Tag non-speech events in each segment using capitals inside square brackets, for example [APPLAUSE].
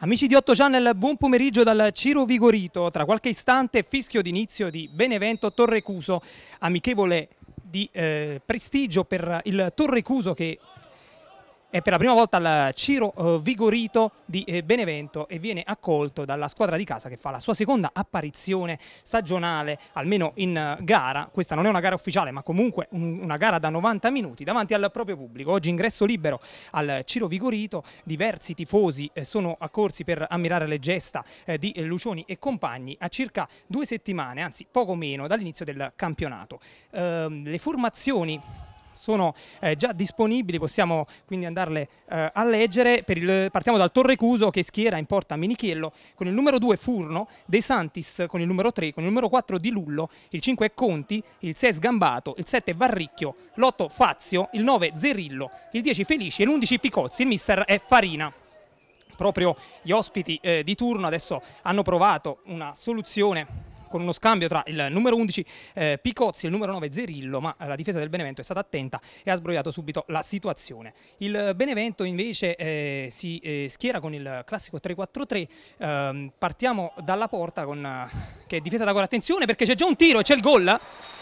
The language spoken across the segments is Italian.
Amici di 8 Channel, buon pomeriggio dal Ciro Vigorito. Tra qualche istante fischio d'inizio di Benevento Torrecuso, amichevole di eh, prestigio per il Torrecuso che è per la prima volta al Ciro eh, Vigorito di eh, Benevento e viene accolto dalla squadra di casa che fa la sua seconda apparizione stagionale, almeno in eh, gara. Questa non è una gara ufficiale, ma comunque una gara da 90 minuti davanti al proprio pubblico. Oggi ingresso libero al Ciro Vigorito, diversi tifosi sono accorsi per ammirare le gesta di Lucioni e compagni a circa due settimane, anzi poco meno, dall'inizio del campionato. Ehm, le formazioni sono eh, già disponibili, possiamo quindi andarle eh, a leggere. Il, partiamo dal Torre Cuso che schiera in porta Minichiello con il numero 2 Furno, De Santis con il numero 3, con il numero 4 Di Lullo, il 5 Conti, il 6 Sgambato, il 7 Varricchio, l'8 Fazio, il 9 Zerillo, il 10 Felici e l'11 Picozzi, il mister è eh, Farina proprio gli ospiti eh, di turno adesso hanno provato una soluzione con uno scambio tra il numero 11 eh, Picozzi e il numero 9 Zerillo, ma eh, la difesa del Benevento è stata attenta e ha sbrogliato subito la situazione. Il Benevento invece eh, si eh, schiera con il classico 3-4-3, ehm, partiamo dalla porta con, eh, che è difesa da gol, attenzione perché c'è già un tiro e c'è il gol,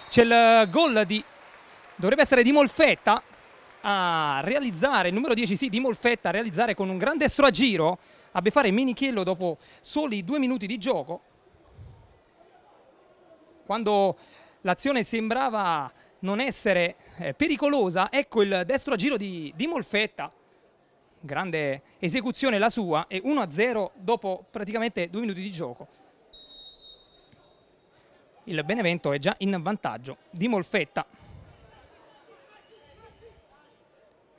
c'è il gol di, dovrebbe essere di Molfetta, a realizzare, il numero 10 sì, di Molfetta a realizzare con un grande estro a giro a Befare Minichiello dopo soli due minuti di gioco quando l'azione sembrava non essere eh, pericolosa, ecco il destro a giro di, di Molfetta. Grande esecuzione la sua e 1-0 dopo praticamente due minuti di gioco. Il Benevento è già in vantaggio di Molfetta.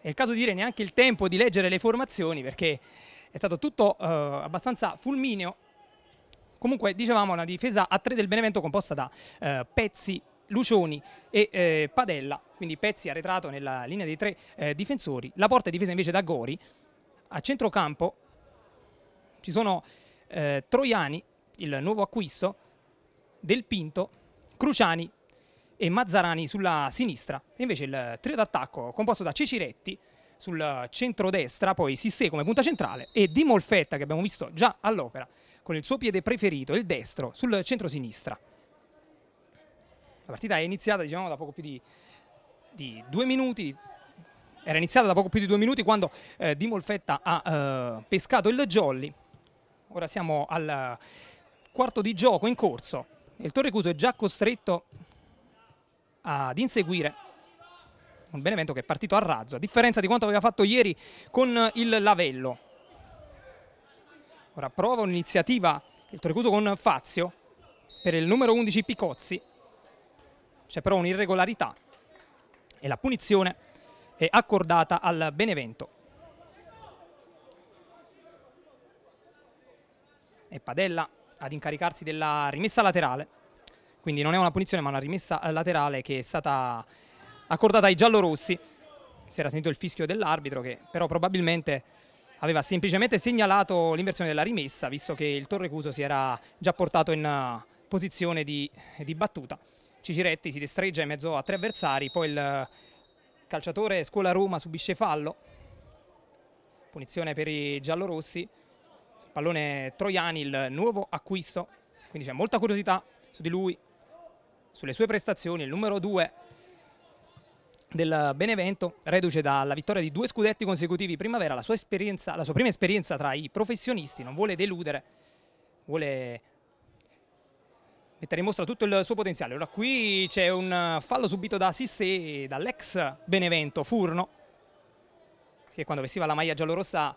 È il caso di dire neanche il tempo di leggere le formazioni perché è stato tutto eh, abbastanza fulmineo Comunque, dicevamo, una difesa a tre del Benevento composta da eh, Pezzi, Lucioni e eh, Padella, quindi Pezzi arretrato nella linea dei tre eh, difensori. La porta è difesa invece da Gori. A centrocampo ci sono eh, Troiani, il nuovo acquisto, Del Pinto, Cruciani e Mazzarani sulla sinistra. E invece il trio d'attacco composto da Ceciretti sul centro-destra, poi Sissé come punta centrale e Di Molfetta che abbiamo visto già all'opera con il suo piede preferito, il destro, sul centro-sinistra. La partita è iniziata diciamo, da poco più di, di due minuti, era iniziata da poco più di due minuti quando eh, Di Molfetta ha eh, pescato il jolly. Ora siamo al quarto di gioco in corso. e Il Torrecuso è già costretto ad inseguire un Benevento che è partito a razzo, a differenza di quanto aveva fatto ieri con il Lavello. Ora prova un'iniziativa il Torrecuso con Fazio per il numero 11 Picozzi. C'è però un'irregolarità e la punizione è accordata al Benevento. E Padella ad incaricarsi della rimessa laterale. Quindi non è una punizione ma una rimessa eh, laterale che è stata accordata ai giallorossi. Si era sentito il fischio dell'arbitro che però probabilmente aveva semplicemente segnalato l'inversione della rimessa, visto che il Torrecuso si era già portato in eh, posizione di, di battuta. Ciciretti si destreggia in mezzo a tre avversari, poi il calciatore Scuola Roma subisce fallo, punizione per i giallorossi, pallone Troiani, il nuovo acquisto, quindi c'è molta curiosità su di lui, sulle sue prestazioni, il numero 2 del Benevento, reduce dalla vittoria di due scudetti consecutivi in primavera, la sua, la sua, prima esperienza tra i professionisti, non vuole deludere, vuole mettere in mostra tutto il suo potenziale. Ora qui c'è un fallo subito da Sissé, dall'ex Benevento Furno, che quando vestiva la maglia giallorossa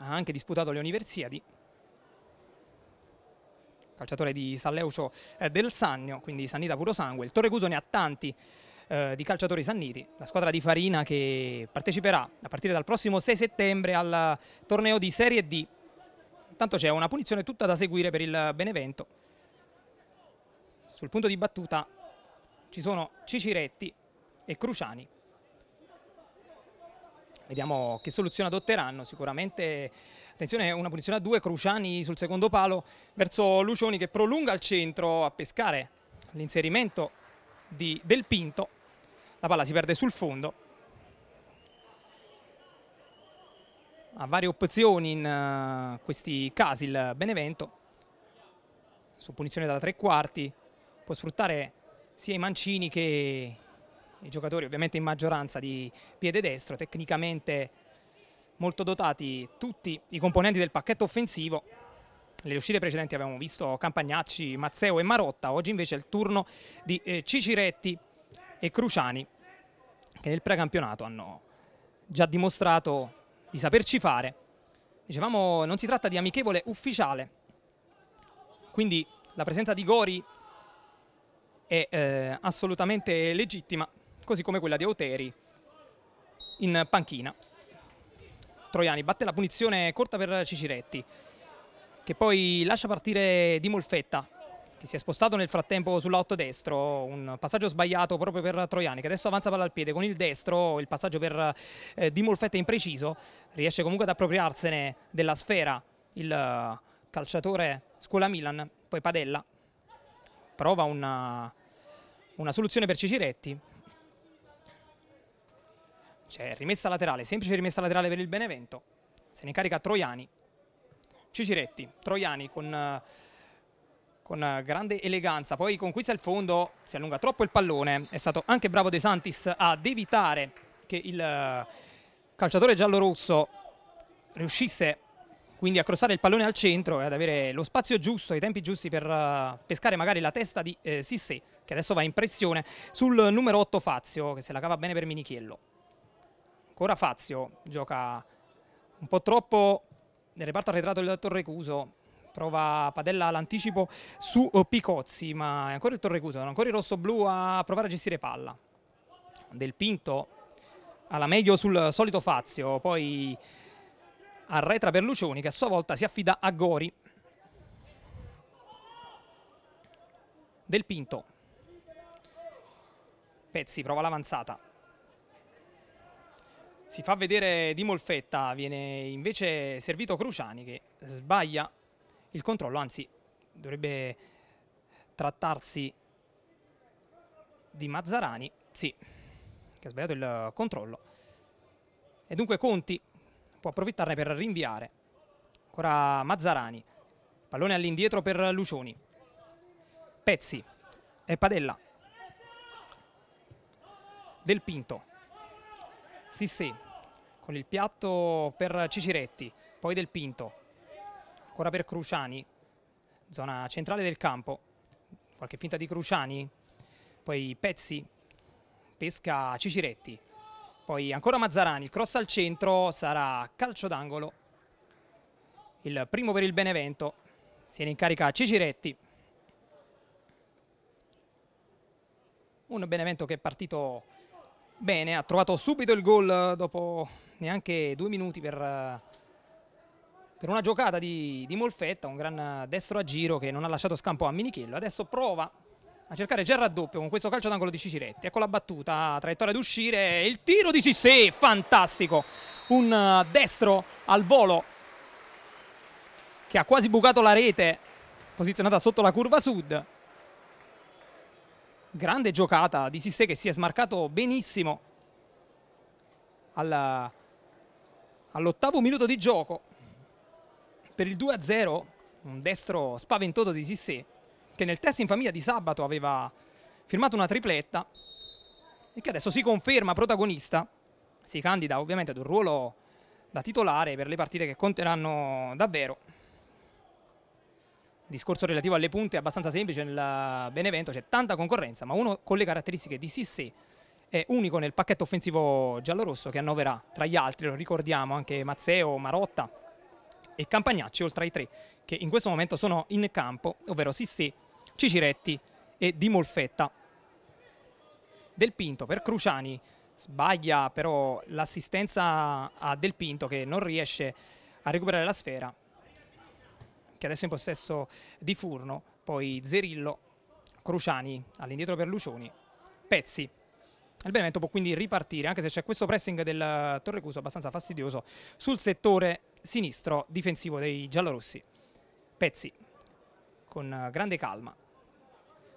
ha anche disputato le Universiadi calciatore di Salleucio eh, del Sannio, quindi Sanita puro sangue. Il Torre Cusone ha tanti eh, di calciatori sanniti, la squadra di Farina che parteciperà a partire dal prossimo 6 settembre al torneo di Serie D. Intanto c'è una punizione tutta da seguire per il Benevento. Sul punto di battuta ci sono Ciciretti e Cruciani. Vediamo che soluzione adotteranno, sicuramente attenzione una punizione a due, Cruciani sul secondo palo verso Lucioni che prolunga il centro a pescare l'inserimento di Del Pinto la palla si perde sul fondo ha varie opzioni in eh, questi casi il Benevento su punizione dalla tre quarti può sfruttare sia i mancini che i giocatori ovviamente in maggioranza di piede destro tecnicamente molto dotati tutti i componenti del pacchetto offensivo nelle uscite precedenti abbiamo visto Campagnacci, Mazzeo e Marotta oggi invece è il turno di eh, Ciciretti e Cruciani che nel precampionato hanno già dimostrato di saperci fare. Dicevamo non si tratta di amichevole ufficiale, quindi la presenza di Gori è eh, assolutamente legittima, così come quella di Auteri in panchina. Troiani batte la punizione corta per Ciciretti, che poi lascia partire Di Molfetta che si è spostato nel frattempo sull'otto destro, un passaggio sbagliato proprio per Troiani che adesso avanza palla al piede con il destro, il passaggio per eh, Di Molfetta impreciso, riesce comunque ad appropriarsene della sfera il eh, calciatore Scuola Milan, poi Padella prova una, eh, una soluzione per Ciciretti, c'è rimessa laterale, semplice rimessa laterale per il Benevento, se ne carica Troiani, Ciciretti, Troiani con... Eh, con eh, grande eleganza, poi conquista il fondo, si allunga troppo il pallone, è stato anche bravo De Santis ad evitare che il eh, calciatore giallo-rosso riuscisse quindi a crossare il pallone al centro e ad avere lo spazio giusto, i tempi giusti per eh, pescare magari la testa di eh, Sissé, che adesso va in pressione sul numero 8 Fazio, che se la cava bene per Minichiello. Ancora Fazio, gioca un po' troppo nel reparto arretrato del Torrecuso, prova Padella l'anticipo su eh, Picozzi, ma è ancora il Torrecuso, ancora il rosso-blu a provare a gestire palla. Del Pinto alla meglio sul solito Fazio, poi arretra per che a sua volta si affida a Gori. Del Pinto. Pezzi prova l'avanzata. Si fa vedere di Molfetta, viene invece servito Cruciani che sbaglia il controllo, anzi dovrebbe trattarsi di Mazzarani, sì, che ha sbagliato il controllo. E dunque Conti può approfittarne per rinviare. Ancora Mazzarani, pallone all'indietro per Lucioni. Pezzi e Padella. Del Pinto. Sissé con il piatto per Ciciretti, poi Del Pinto ancora per Cruciani, zona centrale del campo, qualche finta di Cruciani, poi Pezzi, pesca Ciciretti, poi ancora Mazzarani, il cross al centro sarà calcio d'angolo, il primo per il Benevento, si ne incarica Ciciretti. Un Benevento che è partito bene, ha trovato subito il gol dopo neanche due minuti per eh, per una giocata di, di, Molfetta, un gran destro a giro che non ha lasciato scampo a Minichello. Adesso prova a cercare già il raddoppio con questo calcio d'angolo di Ciciretti. Ecco la battuta, traiettoria d'uscire, il tiro di Sissé, fantastico! Un destro al volo che ha quasi bucato la rete, posizionata sotto la curva sud. Grande giocata di Sissé che si è smarcato benissimo all'ottavo minuto di gioco per il 2-0, un destro spaventoso di Sissé, che nel test in famiglia di sabato aveva firmato una tripletta e che adesso si conferma protagonista, si candida ovviamente ad un ruolo da titolare per le partite che conteranno davvero. Il discorso relativo alle punte è abbastanza semplice nel Benevento, c'è tanta concorrenza, ma uno con le caratteristiche di Sissé è unico nel pacchetto offensivo giallorosso che annoverà tra gli altri, lo ricordiamo, anche Mazzeo, Marotta, e Campagnacci, oltre ai tre che in questo momento sono in campo, ovvero Sissé, Ciciretti e Di Molfetta. Del Pinto per Cruciani sbaglia però l'assistenza a Del Pinto che non riesce a recuperare la sfera che adesso è in possesso di Furno, poi Zerillo, Cruciani all'indietro per Lucioni, Pezzi. Il Benevento può quindi ripartire anche se c'è questo pressing del Torrecuso abbastanza fastidioso sul settore sinistro difensivo dei giallorossi. Pezzi con eh, grande calma.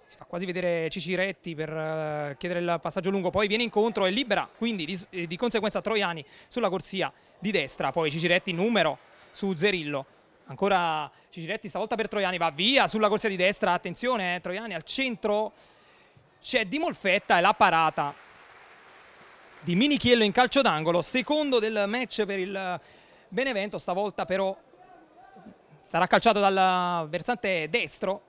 Si fa quasi vedere Ciciretti per eh, chiedere il passaggio lungo, poi viene incontro e libera, quindi di, eh, di conseguenza Troiani sulla corsia di destra, poi Ciciretti numero su Zerillo. Ancora Ciciretti stavolta per Troiani, va via sulla corsia di destra, attenzione eh, Troiani al centro, c'è Di Molfetta e la parata di Minichiello in calcio d'angolo, secondo del match per il Benevento stavolta però sarà calciato dal versante destro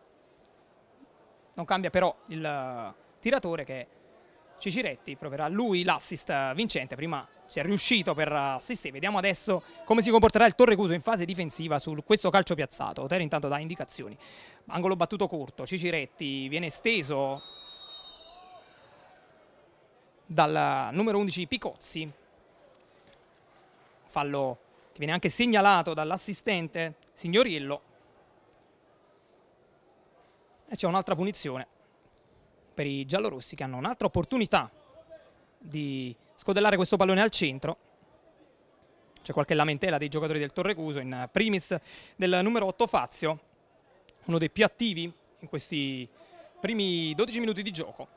non cambia però il tiratore che Ciciretti proverà lui l'assist vincente prima si è riuscito per assistere vediamo adesso come si comporterà il Torre Cuso in fase difensiva su questo calcio piazzato Otero intanto dà indicazioni angolo battuto corto Ciciretti viene steso dal numero 11 Picozzi fallo che viene anche segnalato dall'assistente Signorillo. E c'è un'altra punizione per i giallorossi che hanno un'altra opportunità di scodellare questo pallone al centro. C'è qualche lamentela dei giocatori del Torrecuso, in primis del numero 8 Fazio, uno dei più attivi in questi primi 12 minuti di gioco.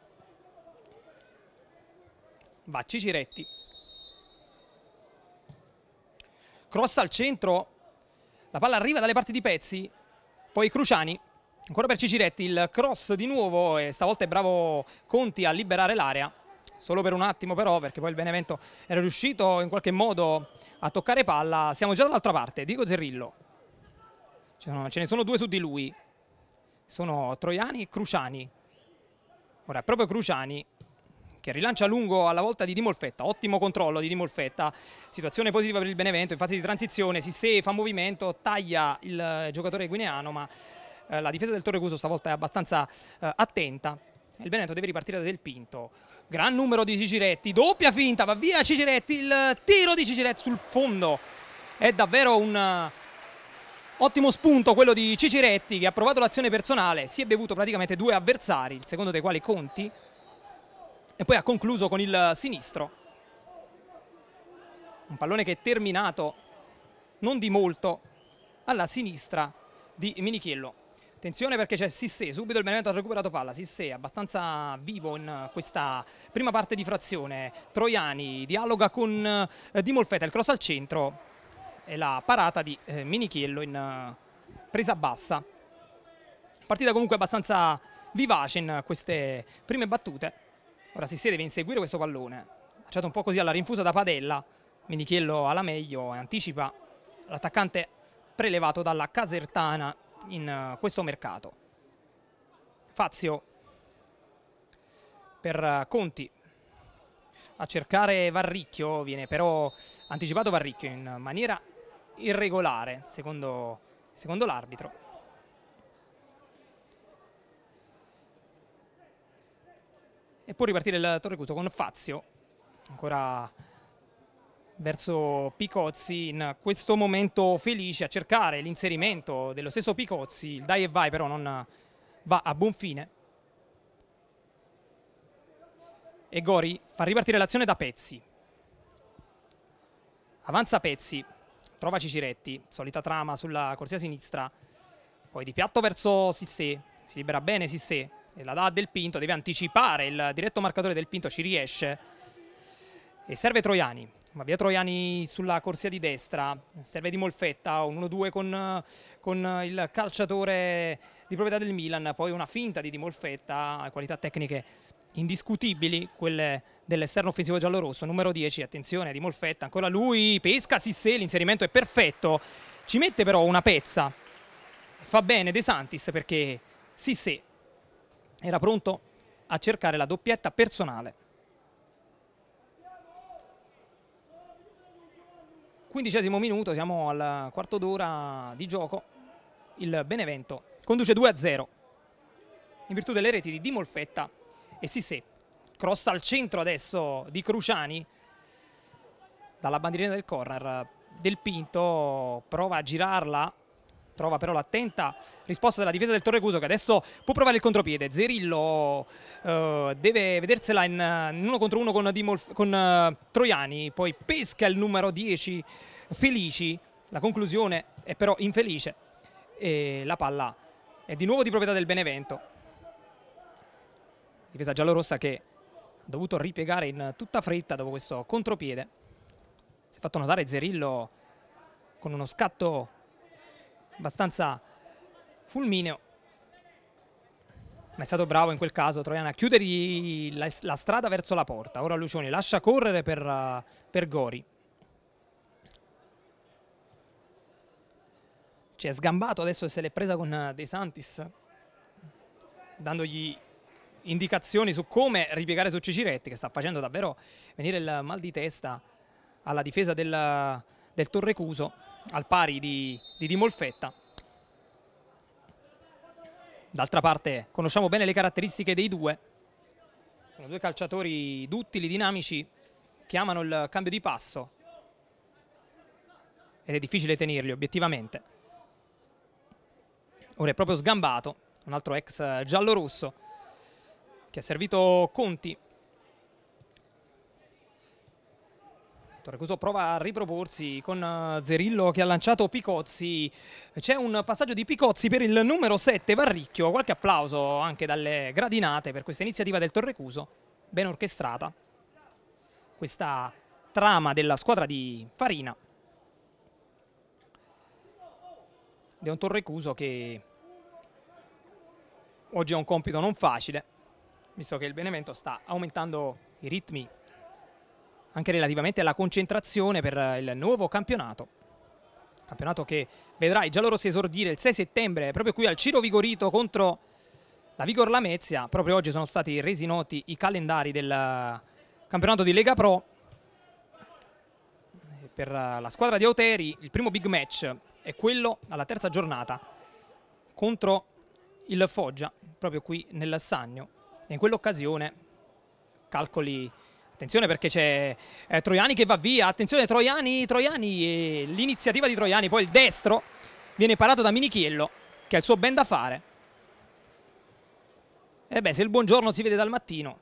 Va Ciciretti cross al centro, la palla arriva dalle parti di Pezzi, poi Cruciani, ancora per Ciciretti, il cross di nuovo e stavolta è bravo Conti a liberare l'area, solo per un attimo però perché poi il Benevento era riuscito in qualche modo a toccare palla, siamo già dall'altra parte, Diego Zerrillo, ce ne sono due su di lui, sono Troiani e Cruciani, ora proprio Cruciani che rilancia lungo alla volta di Di Molfetta, ottimo controllo di Di Molfetta, situazione positiva per il Benevento in fase di transizione, si Sisse fa movimento, taglia il eh, giocatore guineano ma eh, la difesa del Torre Cuso stavolta è abbastanza eh, attenta il Benevento deve ripartire da Del Pinto gran numero di Ciciretti doppia finta va via Ciciretti il tiro di Ciciretti sul fondo è davvero un eh, ottimo spunto quello di Ciciretti che ha provato l'azione personale si è bevuto praticamente due avversari il secondo dei quali Conti e poi ha concluso con il sinistro. Un pallone che è terminato non di molto alla sinistra di Minichiello. Attenzione perché c'è Sissé, subito il Benevento ha recuperato palla, Sissé abbastanza vivo in questa prima parte di frazione, Troiani dialoga con eh, Di Molfetta, il cross al centro e la parata di eh, Minichiello in eh, presa bassa. Partita comunque abbastanza vivace in queste prime battute. Ora si deve inseguire questo pallone, lanciato un po' così alla rinfusa da Padella, Minichiello alla meglio e anticipa l'attaccante prelevato dalla Casertana in eh, questo mercato. Fazio per eh, Conti a cercare Varricchio, viene però anticipato Varricchio in maniera irregolare secondo, secondo l'arbitro. e può ripartire il Torrecuto con Fazio ancora verso Picozzi in questo momento felice a cercare l'inserimento dello stesso Picozzi il dai e vai però non va a buon fine e Gori fa ripartire l'azione da Pezzi avanza Pezzi trova Ciciretti solita trama sulla corsia sinistra poi di piatto verso Sissé si libera bene Sissé e la dà a Del Pinto, deve anticipare il diretto marcatore Del Pinto, ci riesce e serve Troiani, ma via Troiani sulla corsia di destra, serve di Molfetta, un 1-2 con, con, il calciatore di proprietà del Milan, poi una finta di Di Molfetta, qualità tecniche indiscutibili, quelle dell'esterno offensivo giallorosso, numero 10, attenzione Di Molfetta, ancora lui, pesca Sissè, l'inserimento è perfetto, ci mette però una pezza, fa bene De Santis perché Sissè era pronto a cercare la doppietta personale. 15 minuto, siamo al quarto d'ora di gioco. Il Benevento conduce 2-0 in virtù delle reti di Di Molfetta e Sissé. Cross al centro adesso di Cruciani dalla bandierina del corner del Pinto, prova a girarla trova però l'attenta risposta della difesa del Cuso che adesso può provare il contropiede Zerillo uh, deve vedersela in, in, uno contro uno con, Dimolf, con uh, Troiani poi pesca il numero 10 Felici la conclusione è però infelice e la palla è di nuovo di proprietà del Benevento difesa giallorossa che ha dovuto ripiegare in tutta fretta dopo questo contropiede si è fatto notare Zerillo con uno scatto abbastanza fulmineo ma è stato bravo in quel caso Troiani a chiudergli la, la, strada verso la porta. Ora Lucioni lascia correre per, eh, per Gori. Ci è sgambato adesso se l'è presa con eh, De Santis, dandogli indicazioni su come ripiegare su Ciciretti, che sta facendo davvero venire il mal di testa alla difesa del, del Torrecuso al pari di, di Di Molfetta. D'altra parte conosciamo bene le caratteristiche dei due, sono due calciatori duttili, dinamici, che amano il cambio di passo ed è difficile tenerli obiettivamente. Ora è proprio sgambato, un altro ex eh, giallo-rosso che ha servito Conti Corretto, Raguso prova a riproporsi con eh, Zerillo che ha lanciato Picozzi. C'è un passaggio di Picozzi per il numero 7 Varricchio, qualche applauso anche dalle gradinate per questa iniziativa del Torrecuso, ben orchestrata. Questa trama della squadra di Farina. Ed è un Torrecuso che oggi ha un compito non facile, visto che il Benevento sta aumentando i ritmi anche relativamente alla concentrazione per il nuovo campionato. Campionato che vedrà i giallorossi esordire il 6 settembre proprio qui al Ciro Vigorito contro la Vigor Lamezia. Proprio oggi sono stati resi noti i calendari del campionato di Lega Pro. Per la squadra di Auteri il primo big match è quello alla terza giornata contro il Foggia, proprio qui nel Sannio. E in quell'occasione, calcoli Attenzione perché c'è eh, Troiani che va via, attenzione Troiani, Troiani, eh, l'iniziativa di Troiani, poi il destro viene parato da Minichiello che ha il suo ben da fare. E eh beh, se il buongiorno si vede dal mattino,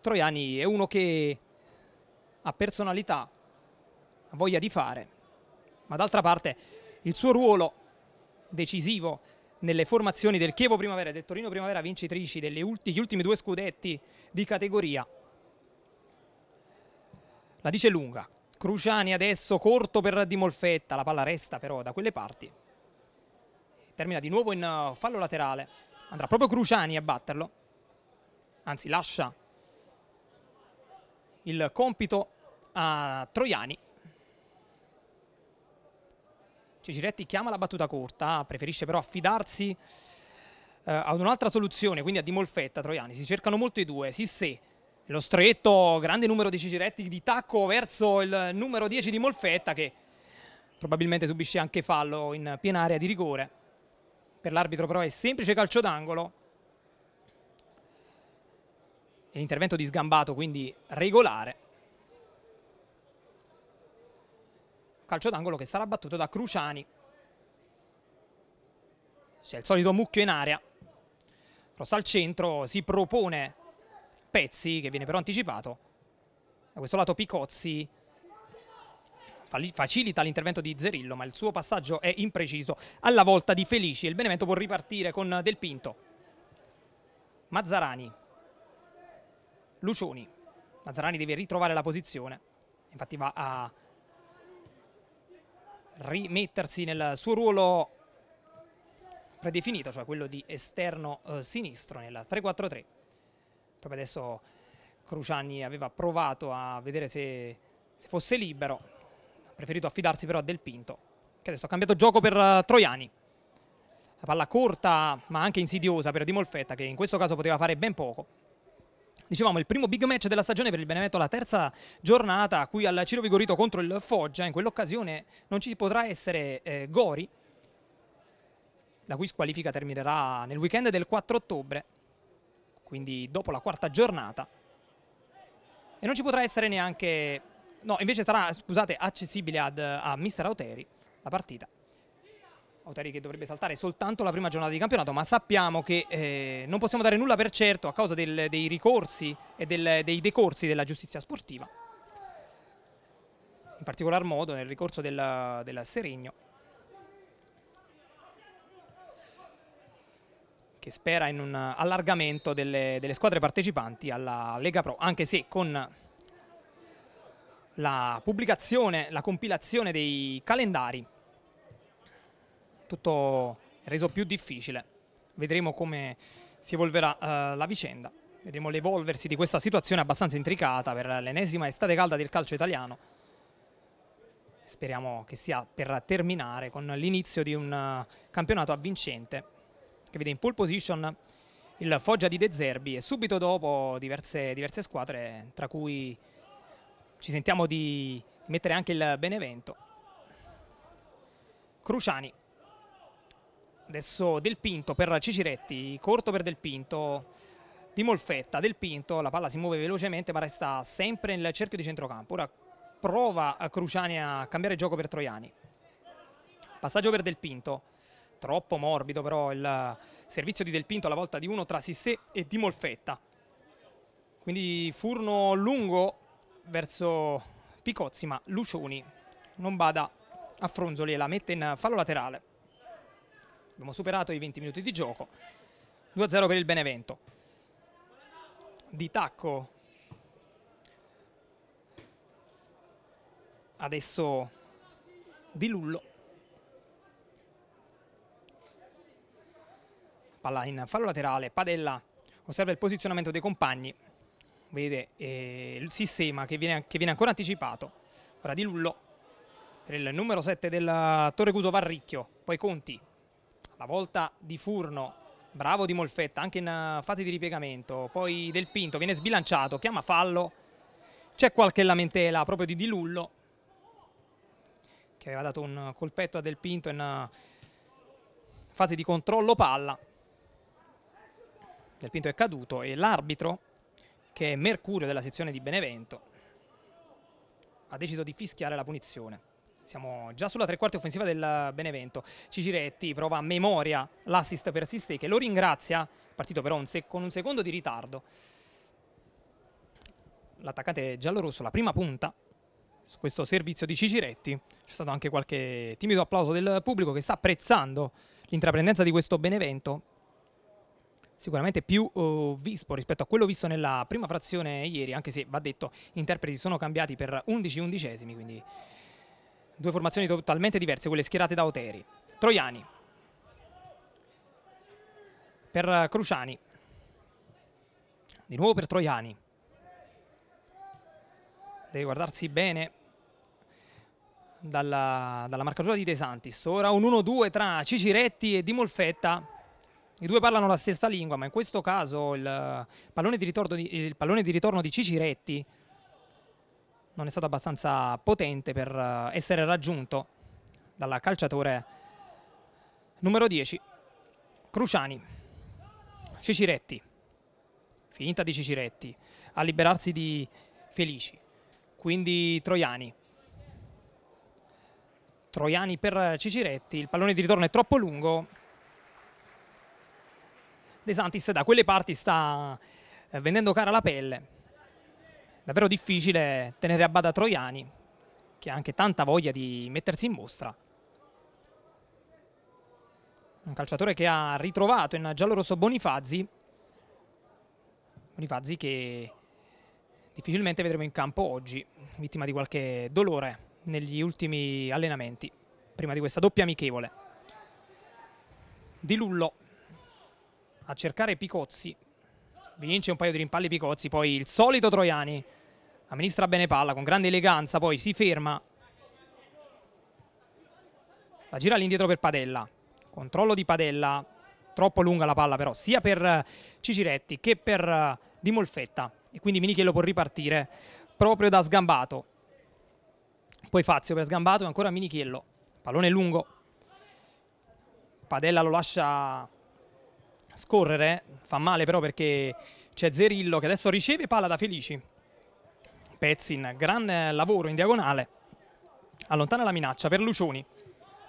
Troiani è uno che ha personalità, ha voglia di fare, ma d'altra parte il suo ruolo decisivo nelle formazioni del Chievo Primavera e del Torino Primavera vincitrici degli ultimi due scudetti di categoria la dice lunga. Cruciani adesso corto per Di Molfetta, la palla resta però da quelle parti. Termina di nuovo in uh, fallo laterale. Andrà proprio Cruciani a batterlo. Anzi lascia il compito a Troiani. Ciciretti chiama la battuta corta, preferisce però affidarsi eh, ad un'altra soluzione, quindi a Di Molfetta, Troiani. Si cercano molto i due, Sissé lo stretto, grande numero di Cigiretti di tacco verso il numero 10 di Molfetta che probabilmente subisce anche fallo in piena area di rigore. Per l'arbitro però è semplice calcio d'angolo. L'intervento di sgambato quindi regolare. Calcio d'angolo che sarà battuto da Cruciani. C'è il solito mucchio in area. Cross al centro, si propone Pezzi che viene però anticipato. Da questo lato Picozzi facilita l'intervento di Zerillo ma il suo passaggio è impreciso alla volta di Felici e il Benevento può ripartire con Del Pinto Mazzarani Lucioni Mazzarani deve ritrovare la posizione infatti va a rimettersi nel suo ruolo predefinito cioè quello di esterno eh, sinistro nel 3-4-3 proprio adesso Cruciani aveva provato a vedere se, se fosse libero, ha preferito affidarsi però a Del Pinto, che adesso ha cambiato gioco per eh, Troiani. La palla corta ma anche insidiosa per Di Molfetta che in questo caso poteva fare ben poco. Dicevamo il primo big match della stagione per il Benevento, la terza giornata qui al Ciro Vigorito contro il Foggia. In quell'occasione non ci potrà essere eh, Gori, la cui squalifica terminerà nel weekend del 4 ottobre quindi dopo la quarta giornata. E non ci potrà essere neanche... No, invece sarà, scusate, accessibile ad, a Mister Auteri la partita. Auteri che dovrebbe saltare soltanto la prima giornata di campionato, ma sappiamo che eh, non possiamo dare nulla per certo a causa del, dei ricorsi e del, dei decorsi della giustizia sportiva. In particolar modo nel ricorso del, del Seregno che spera in un allargamento delle, delle squadre partecipanti alla Lega Pro, anche se con la pubblicazione, la compilazione dei calendari, tutto reso più difficile. Vedremo come si evolverà eh, la vicenda, vedremo l'evolversi di questa situazione abbastanza intricata per l'ennesima estate calda del calcio italiano. Speriamo che sia per terminare con l'inizio di un campionato avvincente che vede in pole position il Foggia di De Zerbi e subito dopo diverse, diverse squadre, tra cui ci sentiamo di mettere anche il Benevento. Cruciani, adesso Del Pinto per Ciciretti, corto per Del Pinto di Molfetta, Del Pinto, la palla si muove velocemente ma resta sempre nel cerchio di centrocampo. Ora prova Cruciani a cambiare gioco per Troiani. Passaggio per Del Pinto, Troppo morbido però il servizio di Del Pinto alla volta di uno tra Sissé e Di Molfetta. Quindi Furno lungo verso Picozzi ma Lucioni non bada a Fronzoli e la mette in fallo laterale. Abbiamo superato i 20 minuti di gioco. 2-0 per il Benevento. Di tacco. Adesso Di Lullo palla in fallo laterale, Padella osserva il posizionamento dei compagni, vede eh, il sistema che viene, che viene, ancora anticipato, ora di Lullo per il numero 7 del Cuso Varricchio, poi Conti, la volta di Furno, bravo di Molfetta anche in eh, fase di ripiegamento, poi Del Pinto viene sbilanciato, chiama fallo, c'è qualche lamentela proprio di Di Lullo che aveva dato un colpetto a Del Pinto in eh, fase di controllo palla del Pinto è caduto e l'arbitro, che è Mercurio della sezione di Benevento, ha deciso di fischiare la punizione. Siamo già sulla tre quarti offensiva del Benevento. Ciciretti prova a memoria l'assist per Siste che lo ringrazia, partito però un con un secondo di ritardo. L'attaccante giallorosso, la prima punta su questo servizio di Ciciretti. C'è stato anche qualche timido applauso del pubblico che sta apprezzando l'intraprendenza di questo Benevento sicuramente più uh, vispo rispetto a quello visto nella prima frazione ieri, anche se va detto gli interpreti sono cambiati per 11 undicesimi, quindi due formazioni totalmente diverse, quelle schierate da Oteri. Troiani per Cruciani, di nuovo per Troiani, deve guardarsi bene dalla, dalla marcatura di De Santis, ora un 1-2 tra Ciciretti e Di Molfetta i due parlano la stessa lingua, ma in questo caso il eh, pallone di ritorno di, il pallone di, ritorno di Ciciretti non è stato abbastanza potente per eh, essere raggiunto dal calciatore numero 10, Cruciani. Ciciretti, finta di Ciciretti, a liberarsi di Felici, quindi Troiani. Troiani per Ciciretti, il pallone di ritorno è troppo lungo, De Santis da quelle parti sta eh, vendendo cara la pelle. Davvero difficile tenere a bada Troiani, che ha anche tanta voglia di mettersi in mostra. Un calciatore che ha ritrovato in giallorosso Bonifazzi. Bonifazzi che difficilmente vedremo in campo oggi, vittima di qualche dolore negli ultimi allenamenti, prima di questa doppia amichevole. Di Lullo a cercare Picozzi. Vince un paio di rimpalli Picozzi, poi il solito Troiani. Amministra bene palla con grande eleganza, poi si ferma. La gira all'indietro per Padella. Controllo di Padella, troppo lunga la palla però, sia per eh, Ciciretti che per eh, Di Molfetta. E quindi Minichello può ripartire proprio da sgambato. Poi Fazio per sgambato e ancora Minichello. Pallone lungo. Padella lo lascia scorrere, fa male però perché c'è Zerillo che adesso riceve palla da Felici. Pezzin, gran lavoro in diagonale, allontana la minaccia per Lucioni.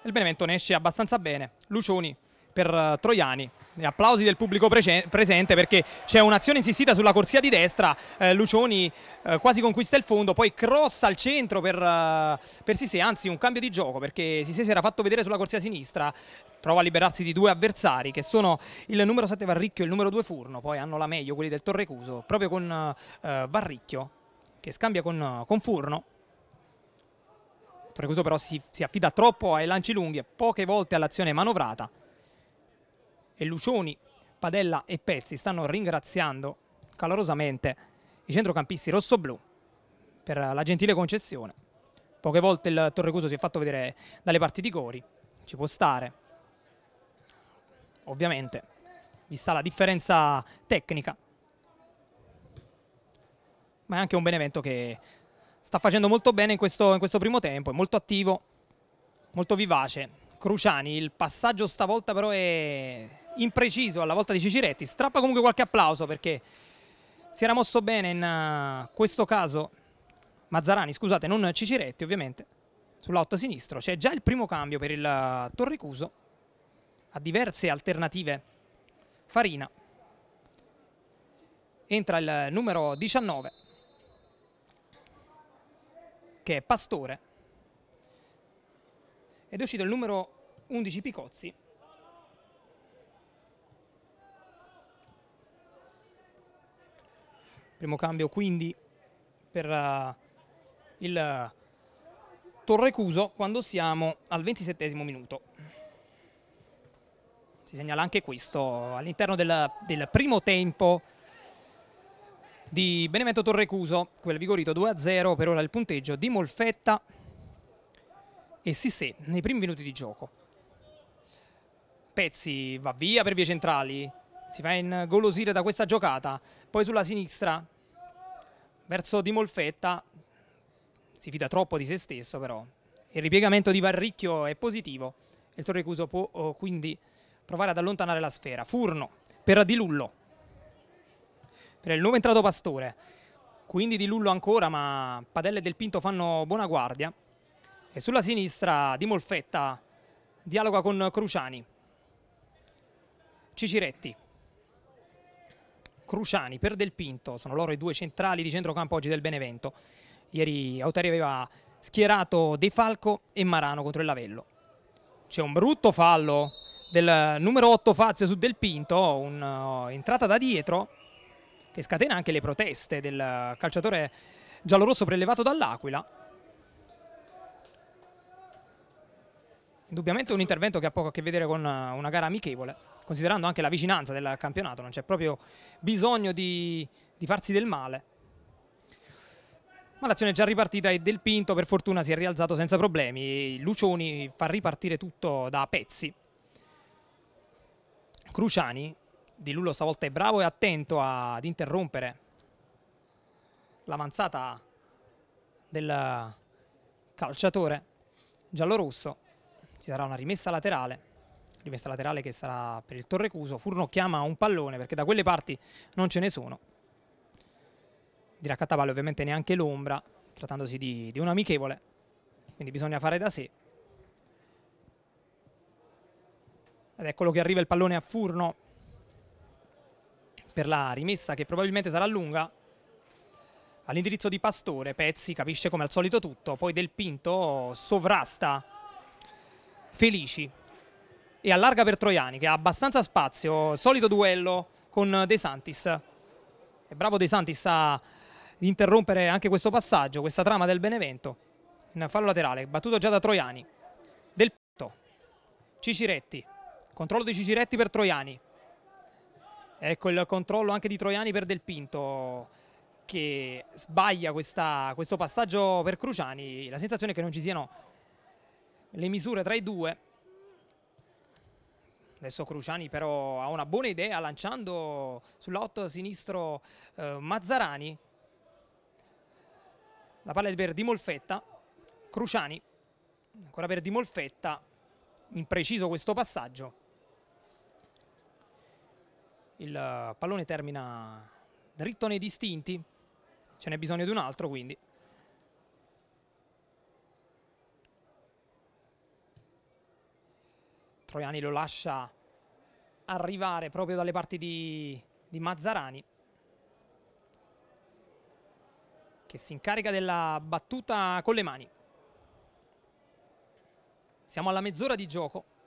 Il Benevento ne esce abbastanza bene, Lucioni per eh, Troiani. E applausi del pubblico presente perché c'è un'azione insistita sulla corsia di destra, eh, Lucioni eh, quasi conquista il fondo, poi crossa al centro per, uh, per, Sisè, anzi un cambio di gioco perché Sisse si era fatto vedere sulla corsia sinistra, prova a liberarsi di due avversari che sono il numero 7 Varricchio e il numero 2 Furno, poi hanno la meglio quelli del Torrecuso, proprio con eh, Varricchio che scambia con, con Furno. Torrecuso però si, si, affida troppo ai lanci lunghi e poche volte all'azione manovrata. E Lucioni, Padella e Pezzi stanno ringraziando calorosamente i centrocampisti rossoblù per la gentile concessione. Poche volte il Torrecuso si è fatto vedere dalle parti di Cori, ci può stare ovviamente, vista la differenza tecnica. Ma è anche un Benevento che sta facendo molto bene in questo, in questo primo tempo, è molto attivo, molto vivace. Cruciani, il passaggio stavolta però è impreciso alla volta di Ciciretti, strappa comunque qualche applauso perché si era mosso bene in eh, questo caso Mazzarani, scusate, non Ciciretti ovviamente, sull'auto sinistro. C'è già il primo cambio per il uh, eh, Torricuso a diverse alternative. Farina entra il numero 19 che è Pastore ed è uscito il numero 11 Picozzi primo cambio quindi per uh, il uh, Torrecuso quando siamo al 27 minuto si segnala anche questo all'interno del, del, primo tempo di Benevento Torrecuso, quel vigorito 2-0, per ora il punteggio di Molfetta e Sissé nei primi minuti di gioco. Pezzi va via per vie centrali, si fa ingolosire da questa giocata, poi sulla sinistra verso Di Molfetta, si fida troppo di se stesso però, il ripiegamento di Varricchio è positivo, il Torrecuso può oh, quindi provare ad allontanare la sfera. Furno per Di Lullo, per il nuovo entrato Pastore. Quindi Di Lullo ancora, ma Padelle del Pinto fanno buona guardia. E sulla sinistra Di Molfetta dialoga con Cruciani. Ciciretti. Cruciani per Del Pinto, sono loro i due centrali di centrocampo oggi del Benevento. Ieri Autari aveva schierato De Falco e Marano contro il Lavello. C'è un brutto fallo del numero 8 Fazio su Del Pinto, un'entrata oh, da dietro che scatena anche le proteste del calciatore giallorosso prelevato dall'Aquila. Indubbiamente un intervento che ha poco a che vedere con eh, una gara amichevole, considerando anche la vicinanza del campionato, non c'è proprio bisogno di, di farsi del male. Ma l'azione è già ripartita e Del Pinto per fortuna si è rialzato senza problemi. Lucioni fa ripartire tutto da pezzi. Cruciani, Di Lullo stavolta è bravo e attento ad interrompere l'avanzata del calciatore giallorosso. Ci sarà una rimessa laterale, rimessa laterale che sarà per il Torrecuso. Furno chiama un pallone perché da quelle parti non ce ne sono. Di Raccattavallo ovviamente neanche l'ombra, trattandosi di, di un amichevole, quindi bisogna fare da sé. ed eccolo che arriva il pallone a Furno per la rimessa che probabilmente sarà lunga all'indirizzo di Pastore Pezzi capisce come al solito tutto poi Del Pinto sovrasta Felici e allarga per Troiani che ha abbastanza spazio solito duello con De Santis è bravo De Santis a interrompere anche questo passaggio questa trama del Benevento in fallo laterale battuto già da Troiani Del Pinto Ciciretti Controllo di Cigiretti per Troiani. Ecco il controllo anche di Troiani per Del Pinto che sbaglia questa, questo passaggio per Cruciani. La sensazione è che non ci siano le misure tra i due. Adesso Cruciani però ha una buona idea lanciando sull'otto sinistro eh, Mazzarani. La palla è per Di Molfetta. Cruciani, ancora per Di Molfetta. Impreciso questo passaggio il pallone termina dritto nei distinti, ce n'è bisogno di un altro quindi. Troiani lo lascia arrivare proprio dalle parti di, di Mazzarani che si incarica della battuta con le mani. Siamo alla mezz'ora di gioco.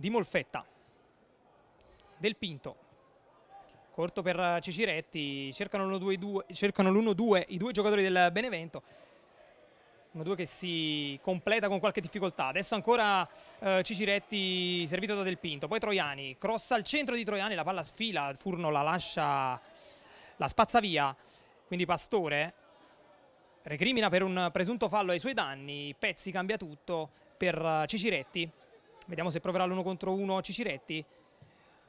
Di Molfetta, Del Pinto, corto per eh, Ciciretti, cercano l'1-2 i due giocatori del Benevento. 1-2 che si completa con qualche difficoltà. Adesso ancora eh, Ciciretti servito da Del Pinto, poi Troiani, cross al centro di Troiani, la palla sfila, Furno la lascia, la spazza via, quindi Pastore recrimina per un presunto fallo ai suoi danni, Pezzi cambia tutto per eh, Ciciretti. Vediamo se proverà l'1 contro 1 Ciciretti.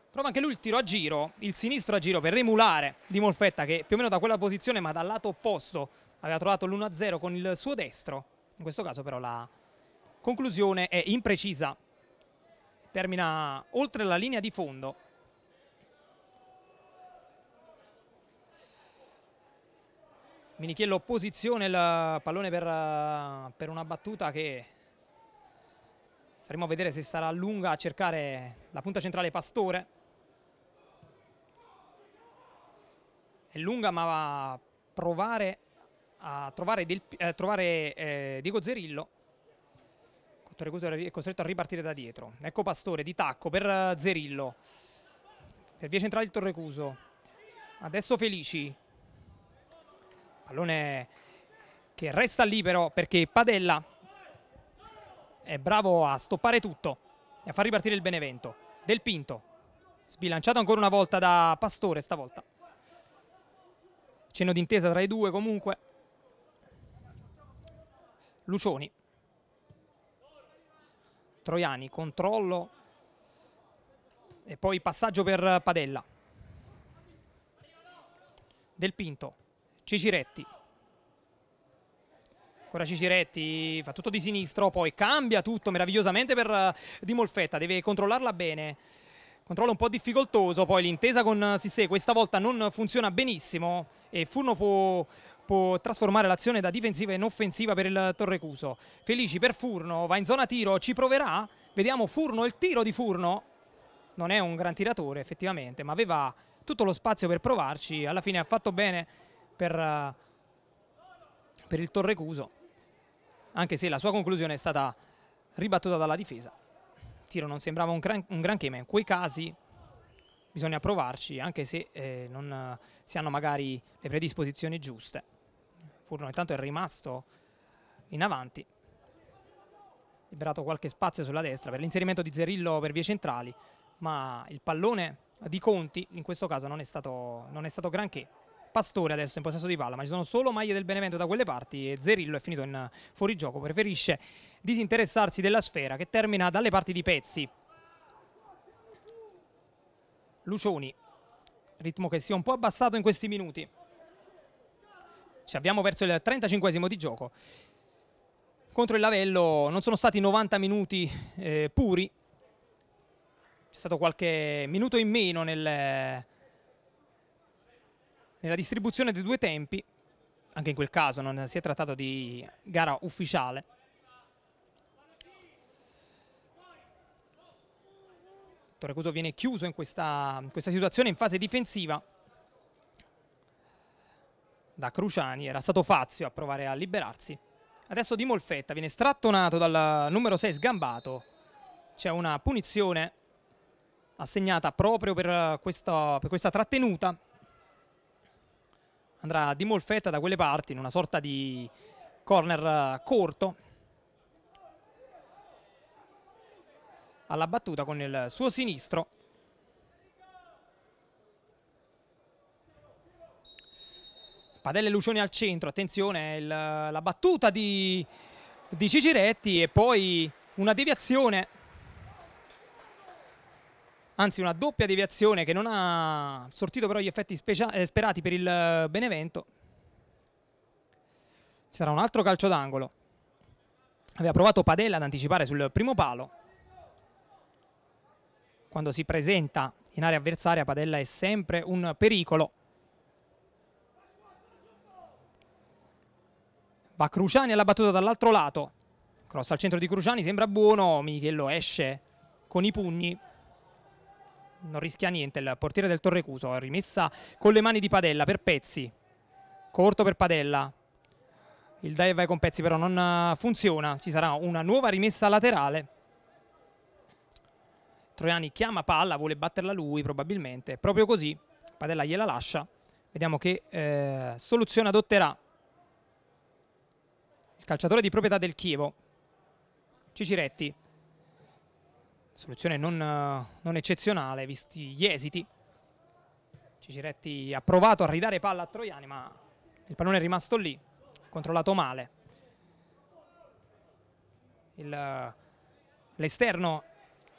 Prova anche lui il tiro a giro, il sinistro a giro per remulare Di Molfetta che più o meno da quella posizione ma dal lato opposto aveva trovato l'1-0 con il suo destro. In questo caso però la conclusione è imprecisa. Termina oltre la linea di fondo. Minichiello opposizione il pallone per, per una battuta che Saremo a vedere se sarà lunga a cercare la punta centrale Pastore. È lunga ma va a provare a trovare, del, eh, trovare eh, Diego Zerillo. Torrecuso è costretto a ripartire da dietro. Ecco Pastore di tacco per eh, Zerillo. Per via centrale il Torrecuso. Adesso Felici. Pallone che resta libero perché Padella è bravo a stoppare tutto e a far ripartire il Benevento. Del Pinto, sbilanciato ancora una volta da Pastore stavolta. Cenno d'intesa tra i due comunque. Lucioni. Troiani, controllo e poi passaggio per Padella. Del Pinto, Ciciretti, Ancora Ciciretti fa tutto di sinistro, poi cambia tutto meravigliosamente per eh, Di Molfetta, deve controllarla bene. Controllo un po' difficoltoso, poi l'intesa con Sissé questa volta non funziona benissimo e Furno può, può trasformare l'azione da difensiva in offensiva per il Torrecuso. Felici per Furno, va in zona tiro, ci proverà, vediamo Furno, il tiro di Furno. Non è un gran tiratore effettivamente, ma aveva tutto lo spazio per provarci, alla fine ha fatto bene per, eh, per il Torrecuso anche se la sua conclusione è stata ribattuta dalla difesa. Il tiro non sembrava un, gran, un granché, ma in quei casi bisogna provarci, anche se eh, non si hanno magari le predisposizioni giuste. Furno intanto è rimasto in avanti, liberato qualche spazio sulla destra per l'inserimento di Zerillo per vie centrali, ma il pallone di Conti in questo caso non è stato, non è stato granché. Pastore adesso in possesso di palla, ma ci sono solo maglie del Benevento da quelle parti e Zerillo è finito in fuorigioco, preferisce disinteressarsi della sfera che termina dalle parti di Pezzi. Lucioni, ritmo che si è un po' abbassato in questi minuti. Ci avviamo verso il 35 di gioco. Contro il Lavello non sono stati 90 minuti eh, puri, c'è stato qualche minuto in meno nel nella distribuzione dei due tempi, anche in quel caso non si è trattato di gara ufficiale, Torrecuso viene chiuso in questa, in questa situazione in fase difensiva da Cruciani, era stato Fazio a provare a liberarsi. Adesso Di Molfetta viene strattonato dal numero 6 sgambato. C'è una punizione assegnata proprio per eh, questa, per questa trattenuta andrà di molfetta da quelle parti in una sorta di corner eh, corto alla battuta con il suo sinistro Padelle Lucioni al centro, attenzione il, la battuta di, di Ciciretti e poi una deviazione anzi una doppia deviazione che non ha sortito però gli effetti eh, sperati per il eh, Benevento. Ci sarà un altro calcio d'angolo. Aveva provato Padella ad anticipare sul primo palo. Quando si presenta in area avversaria Padella è sempre un pericolo. Va Cruciani alla battuta dall'altro lato. Cross al centro di Cruciani, sembra buono, Michello esce con i pugni non rischia niente il portiere del Torrecuso, rimessa con le mani di Padella per Pezzi, corto per Padella, il dive vai con Pezzi però non eh, funziona, ci sarà una nuova rimessa laterale. Troiani chiama palla, vuole batterla lui probabilmente, proprio così, Padella gliela lascia, vediamo che eh, soluzione adotterà il calciatore di proprietà del Chievo, Ciciretti Soluzione non, eh, non eccezionale, visti gli esiti. Ciciretti ha provato a ridare palla a Troiani, ma il pallone è rimasto lì, controllato male. Eh, l'esterno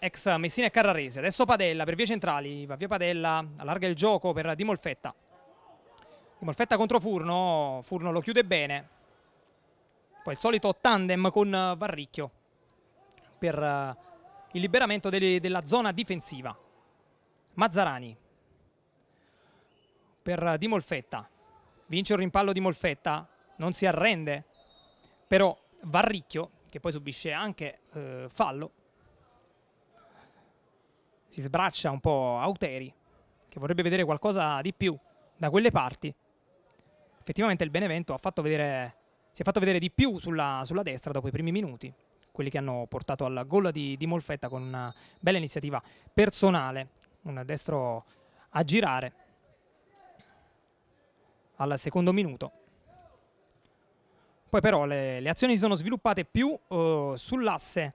ex Messina e Carrarese, adesso Padella per vie centrali, va via Padella, allarga il gioco per Di Molfetta. Di Molfetta contro Furno, Furno lo chiude bene. Poi il solito tandem con eh, Varricchio per il liberamento delle, della zona difensiva. Mazzarani per Di Molfetta. Vince un rimpallo di Molfetta, non si arrende, però Varricchio, che poi subisce anche eh, fallo, si sbraccia un po' Auteri, che vorrebbe vedere qualcosa di più da quelle parti. Effettivamente il Benevento ha fatto vedere, si è fatto vedere di più sulla, sulla destra dopo i primi minuti quelli che hanno portato alla gola di, di Molfetta con una bella iniziativa personale, un destro a girare al secondo minuto. Poi però le, le azioni si sono sviluppate più uh, sull'asse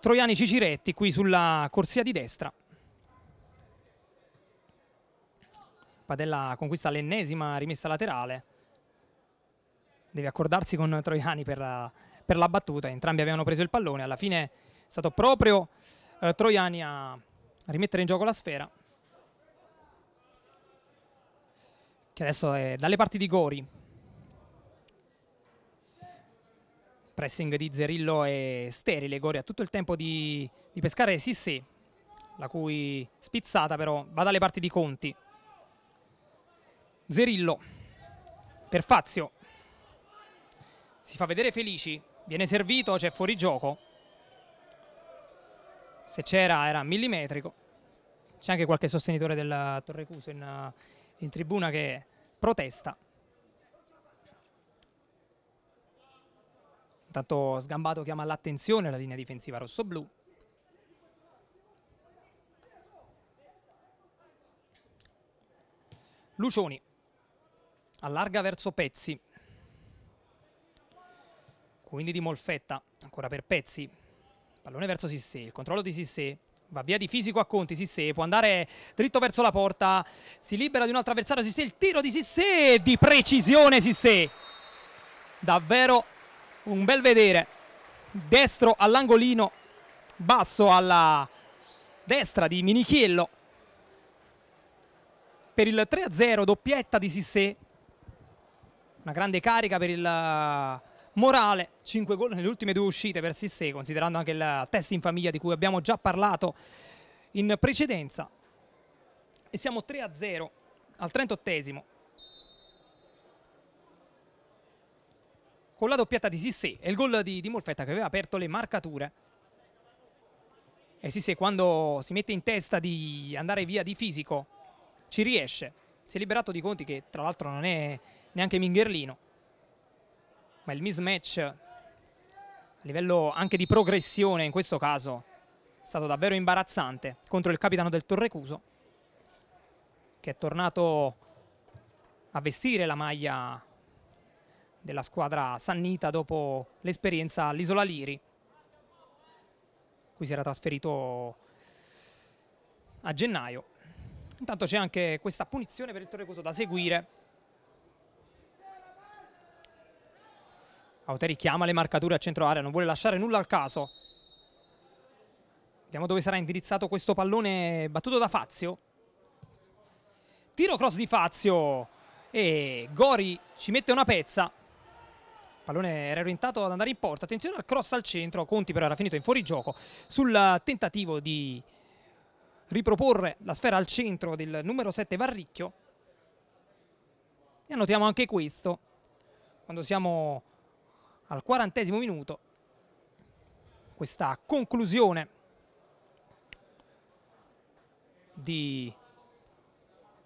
Troiani Ciciretti qui sulla corsia di destra. Padella conquista l'ennesima rimessa laterale. Deve accordarsi con Troiani per eh, per la battuta, entrambi avevano preso il pallone, alla fine è stato proprio eh, Troiani a rimettere in gioco la sfera. Che adesso è dalle parti di Gori. Pressing di Zerillo è sterile, Gori ha tutto il tempo di, di pescare Sissé, la cui spizzata però va dalle parti di Conti. Zerillo per Fazio si fa vedere Felici Viene servito, c'è fuori gioco. Se c'era era millimetrico. C'è anche qualche sostenitore del Torrecuso in, eh, in tribuna che protesta. Intanto Sgambato chiama l'attenzione alla linea difensiva rosso-blu. Lucioni allarga verso Pezzi, quindi di Molfetta, ancora per Pezzi, pallone verso Sissé, il controllo di Sissé, va via di fisico a Conti, Sissé può andare dritto verso la porta, si libera di un altro avversario Sissé, il tiro di Sissé, di precisione Sissé, davvero un bel vedere, destro all'angolino, basso alla destra di Minichiello, per il 3-0 doppietta di Sissé, una grande carica per il Morale, 5 gol nelle ultime due uscite per Sissé, considerando anche il test in famiglia di cui abbiamo già parlato in precedenza. E siamo 3-0 al 38esimo. Con la doppietta di Sissé e il gol di, di Molfetta che aveva aperto le marcature. E Sissé quando si mette in testa di andare via di fisico ci riesce. Si è liberato di Conti che tra l'altro non è neanche Mingherlino ma il mismatch a livello anche di progressione in questo caso è stato davvero imbarazzante contro il capitano del Torrecuso che è tornato a vestire la maglia della squadra sannita dopo l'esperienza all'Isola Liri cui si era trasferito a gennaio intanto c'è anche questa punizione per il Torrecuso da seguire Auteri chiama le marcature a centro area, non vuole lasciare nulla al caso. Vediamo dove sarà indirizzato questo pallone battuto da Fazio. Tiro cross di Fazio e Gori ci mette una pezza. Pallone era orientato ad andare in porta. Attenzione al cross al centro. Conti però era finito in fuorigioco sul tentativo di riproporre la sfera al centro del numero 7 Varricchio. E annotiamo anche questo. Quando siamo al quarantesimo minuto questa conclusione di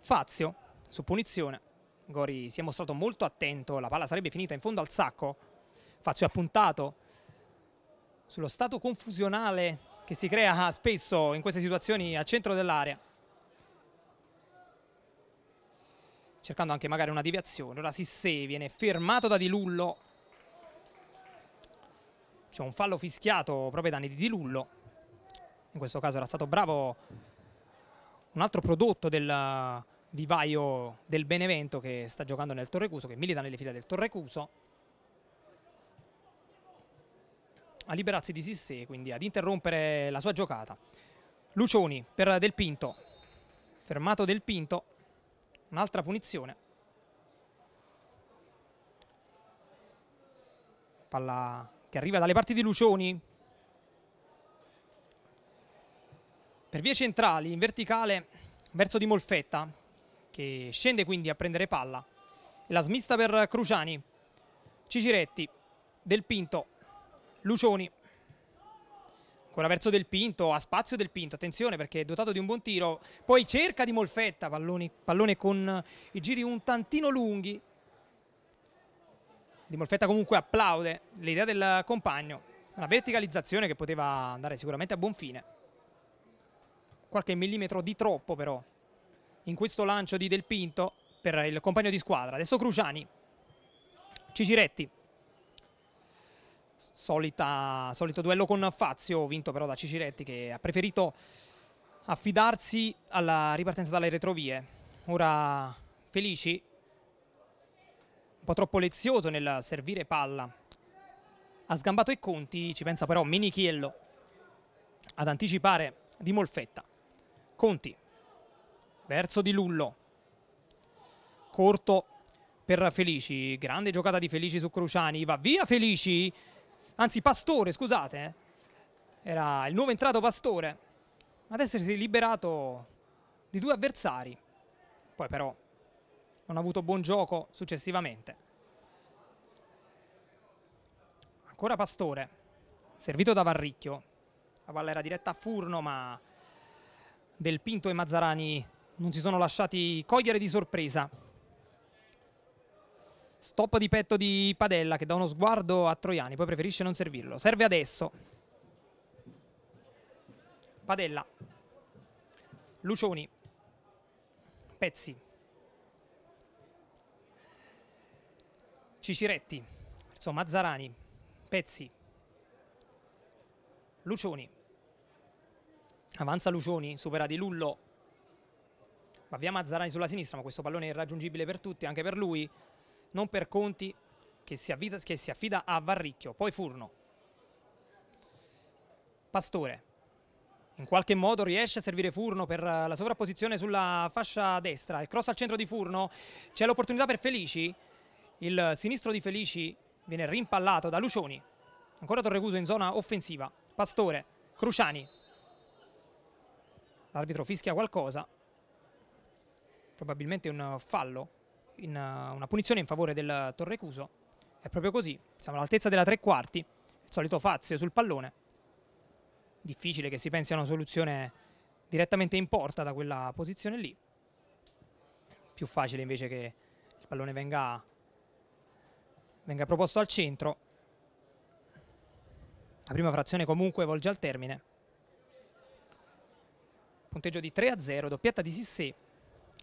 Fazio su punizione. Gori si è mostrato molto attento, la palla sarebbe finita in fondo al sacco. Fazio ha puntato sullo stato confusionale che si crea spesso in queste situazioni a centro dell'area. Cercando anche magari una deviazione. Ora Sissé viene fermato da Di Lullo c'è un fallo fischiato proprio da danni Di Lullo. In questo caso era stato bravo un altro prodotto del vivaio del Benevento che sta giocando nel Torrecuso, che milita nelle file del Torrecuso. A liberarsi di Sissé, quindi ad interrompere la sua giocata. Lucioni per Del Pinto, fermato Del Pinto, un'altra punizione. Palla che arriva dalle parti di Lucioni per vie centrali in verticale verso Di Molfetta che scende quindi a prendere palla e la smista per Cruciani Ciciretti Del Pinto Lucioni ancora verso Del Pinto a spazio Del Pinto attenzione perché è dotato di un buon tiro poi cerca Di Molfetta pallone, pallone con i giri un tantino lunghi di Molfetta comunque applaude l'idea del compagno, una verticalizzazione che poteva andare sicuramente a buon fine. Qualche millimetro di troppo però in questo lancio di Del Pinto per il compagno di squadra. Adesso Cruciani, Ciciretti, Solita, solito duello con Fazio, vinto però da Ciciretti che ha preferito affidarsi alla ripartenza dalle retrovie. Ora Felici po' troppo lezioso nel servire palla. Ha sgambato i conti, ci pensa però Minichiello ad anticipare di Molfetta. Conti, verso di Lullo, corto per Felici, grande giocata di Felici su Cruciani, va via Felici, anzi Pastore, scusate, eh. era il nuovo entrato Pastore, ad essersi liberato di due avversari, poi però non ha avuto buon gioco successivamente. Ancora Pastore, servito da Varricchio. La palla era diretta a Furno, ma Del Pinto e Mazzarani non si sono lasciati cogliere di sorpresa. Stop di petto di Padella che dà uno sguardo a Troiani, poi preferisce non servirlo. Serve adesso. Padella. Lucioni. Pezzi. Ciciretti, verso Mazzarani, Pezzi, Lucioni. Avanza Lucioni, supera Di Lullo. Va via Mazzarani sulla sinistra, ma questo pallone è irraggiungibile per tutti, anche per lui. Non per Conti, che si, avvita, che si affida a Varricchio. Poi Furno. Pastore. In qualche modo riesce a servire Furno per eh, la sovrapposizione sulla fascia destra. Il cross al centro di Furno. C'è l'opportunità per Felici il sinistro di Felici viene rimpallato da Lucioni. Ancora Torrecuso in zona offensiva. Pastore, Cruciani. L'arbitro fischia qualcosa. Probabilmente un fallo, in, eh, una punizione in favore del Torrecuso. È proprio così. Siamo all'altezza della tre quarti. Il solito Fazio sul pallone. Difficile che si pensi a una soluzione direttamente in porta da quella posizione lì. Più facile invece che il pallone venga venga proposto al centro. La prima frazione comunque volge al termine. Punteggio di 3 a 0, doppietta di Sissé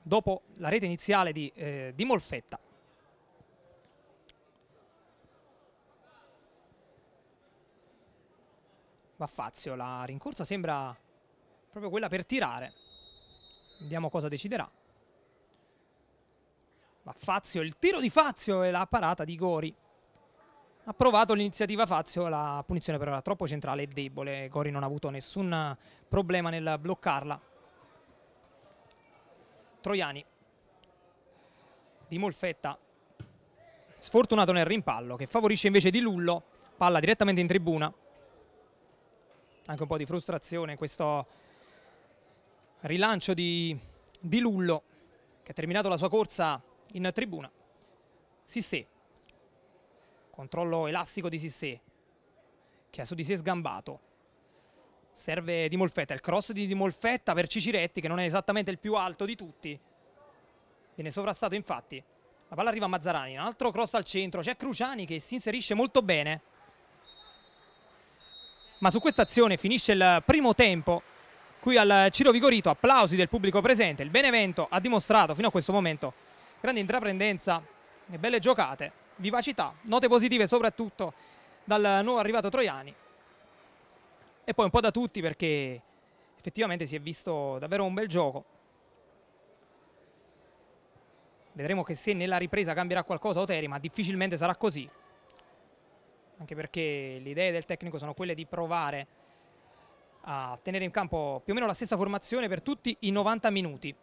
dopo la rete iniziale di, eh, di Molfetta. Va Fazio, la rincorsa sembra proprio quella per tirare. Vediamo cosa deciderà. Ma Fazio, il tiro di Fazio e la parata di Gori. Ha provato l'iniziativa Fazio, la punizione però era troppo centrale e debole. Gori non ha avuto nessun problema nel bloccarla. Troiani di Molfetta sfortunato nel rimpallo che favorisce invece di Lullo palla direttamente in tribuna anche un po' di frustrazione questo rilancio di, di Lullo che ha terminato la sua corsa in tribuna. Sissé, controllo elastico di Sissé, che ha su di sé sgambato. Serve Di Molfetta, il cross di Di Molfetta per Ciciretti, che non è esattamente il più alto di tutti. Viene sovrastato infatti. La palla arriva a Mazzarani, un altro cross al centro, c'è Cruciani che si inserisce molto bene. Ma su questa azione finisce il primo tempo qui al Ciro Vigorito, applausi del pubblico presente, il Benevento ha dimostrato fino a questo momento grande intraprendenza e belle giocate, vivacità, note positive soprattutto dal nuovo arrivato Troiani e poi un po' da tutti perché effettivamente si è visto davvero un bel gioco. Vedremo che se nella ripresa cambierà qualcosa Oteri, ma difficilmente sarà così. Anche perché le idee del tecnico sono quelle di provare a tenere in campo più o meno la stessa formazione per tutti i 90 minuti.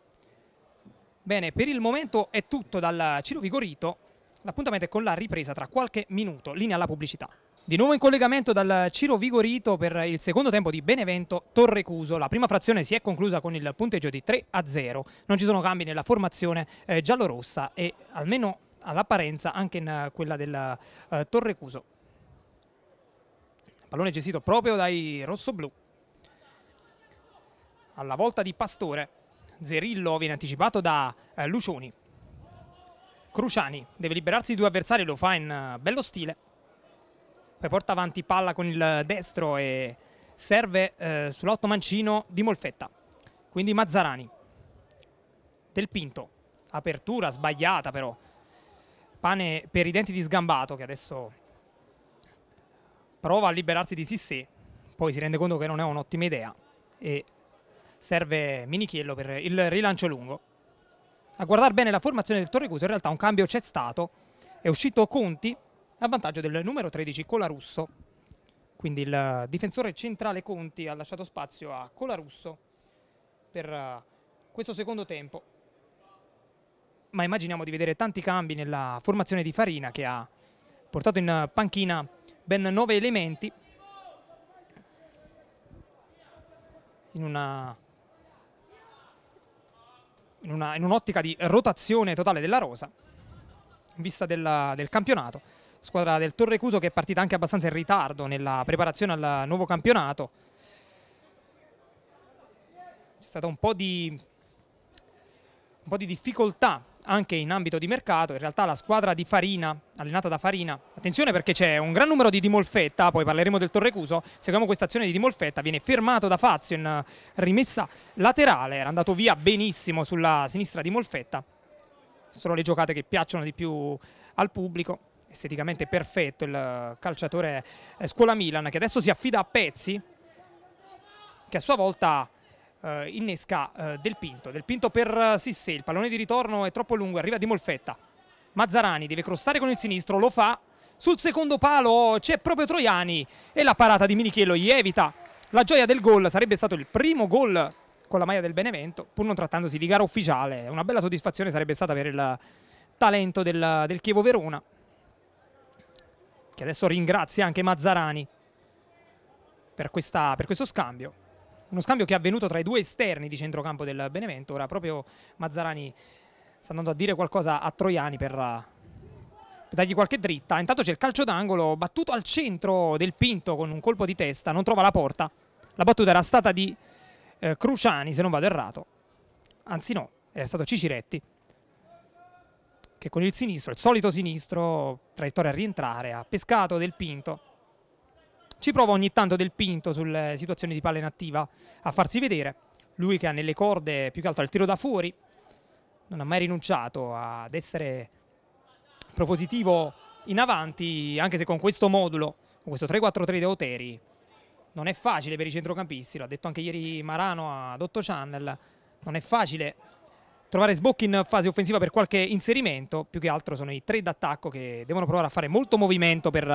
Bene, per il momento è tutto dal Ciro Vigorito. L'appuntamento è con la ripresa tra qualche minuto. Linea alla pubblicità. Di nuovo in collegamento dal Ciro Vigorito per il secondo tempo di Benevento Torrecuso. La prima frazione si è conclusa con il punteggio di 3 a 0. Non ci sono cambi nella formazione eh, giallorossa e almeno all'apparenza anche in eh, quella del uh, eh, Torrecuso. Pallone gestito proprio dai rossoblù. Alla volta di Pastore. Zerillo viene anticipato da eh, Lucioni. Cruciani deve liberarsi di due avversari, lo fa in uh, bello stile. Poi porta avanti palla con il destro e serve eh, sull'otto mancino di Molfetta. Quindi Mazzarani. Del Pinto. Apertura sbagliata però. Pane per i denti di sgambato che adesso prova a liberarsi di Sissé. Poi si rende conto che non è un'ottima idea e serve Minichiello per il rilancio lungo. A guardare bene la formazione del Torrecuso in realtà un cambio c'è stato, è uscito Conti a vantaggio del numero 13 Colarusso, quindi il difensore centrale Conti ha lasciato spazio a Colarusso per eh, questo secondo tempo, ma immaginiamo di vedere tanti cambi nella formazione di Farina che ha portato in panchina ben 9 elementi in una in, una, in un'ottica di rotazione totale della rosa, in vista della, del campionato, squadra del Torre Cuso che è partita anche abbastanza in ritardo nella preparazione al nuovo campionato. C'è stato un po' di un po' di difficoltà anche in ambito di mercato, in realtà la squadra di Farina, allenata da Farina, attenzione perché c'è un gran numero di Di Molfetta, poi parleremo del Torrecuso, seguiamo questa azione di Di Molfetta, viene fermato da Fazio in rimessa laterale, era andato via benissimo sulla sinistra di Molfetta, sono le giocate che piacciono di più al pubblico, esteticamente perfetto il calciatore eh, Scuola Milan che adesso si affida a pezzi, che a sua volta eh, innesca eh, Del Pinto. Del Pinto per eh, Sissé, il pallone di ritorno è troppo lungo, arriva Di Molfetta. Mazzarani deve crostare con il sinistro, lo fa. Sul secondo palo c'è proprio Troiani e la parata di Minichiello gli evita. La gioia del gol sarebbe stato il primo gol con la maglia del Benevento, pur non trattandosi di gara ufficiale. Una bella soddisfazione sarebbe stata per il talento del, del Chievo Verona, che adesso ringrazia anche Mazzarani per, questa, per questo scambio uno scambio che è avvenuto tra i due esterni di centrocampo del Benevento, ora proprio Mazzarani sta andando a dire qualcosa a Troiani per, eh, per dargli qualche dritta, intanto c'è il calcio d'angolo battuto al centro del Pinto con un colpo di testa, non trova la porta, la battuta era stata di eh, Cruciani se non vado errato, anzi no, era stato Ciciretti che con il sinistro, il solito sinistro, traiettoria a rientrare, ha pescato del Pinto ci prova ogni tanto Del Pinto sulle situazioni di palla inattiva a farsi vedere. Lui che ha nelle corde più che altro il tiro da fuori, non ha mai rinunciato ad essere propositivo in avanti, anche se con questo modulo, con questo 3-4-3 di Oteri, non è facile per i centrocampisti, l'ha detto anche ieri Marano ad Otto Channel, non è facile trovare sbocchi in fase offensiva per qualche inserimento, più che altro sono i tre d'attacco che devono provare a fare molto movimento per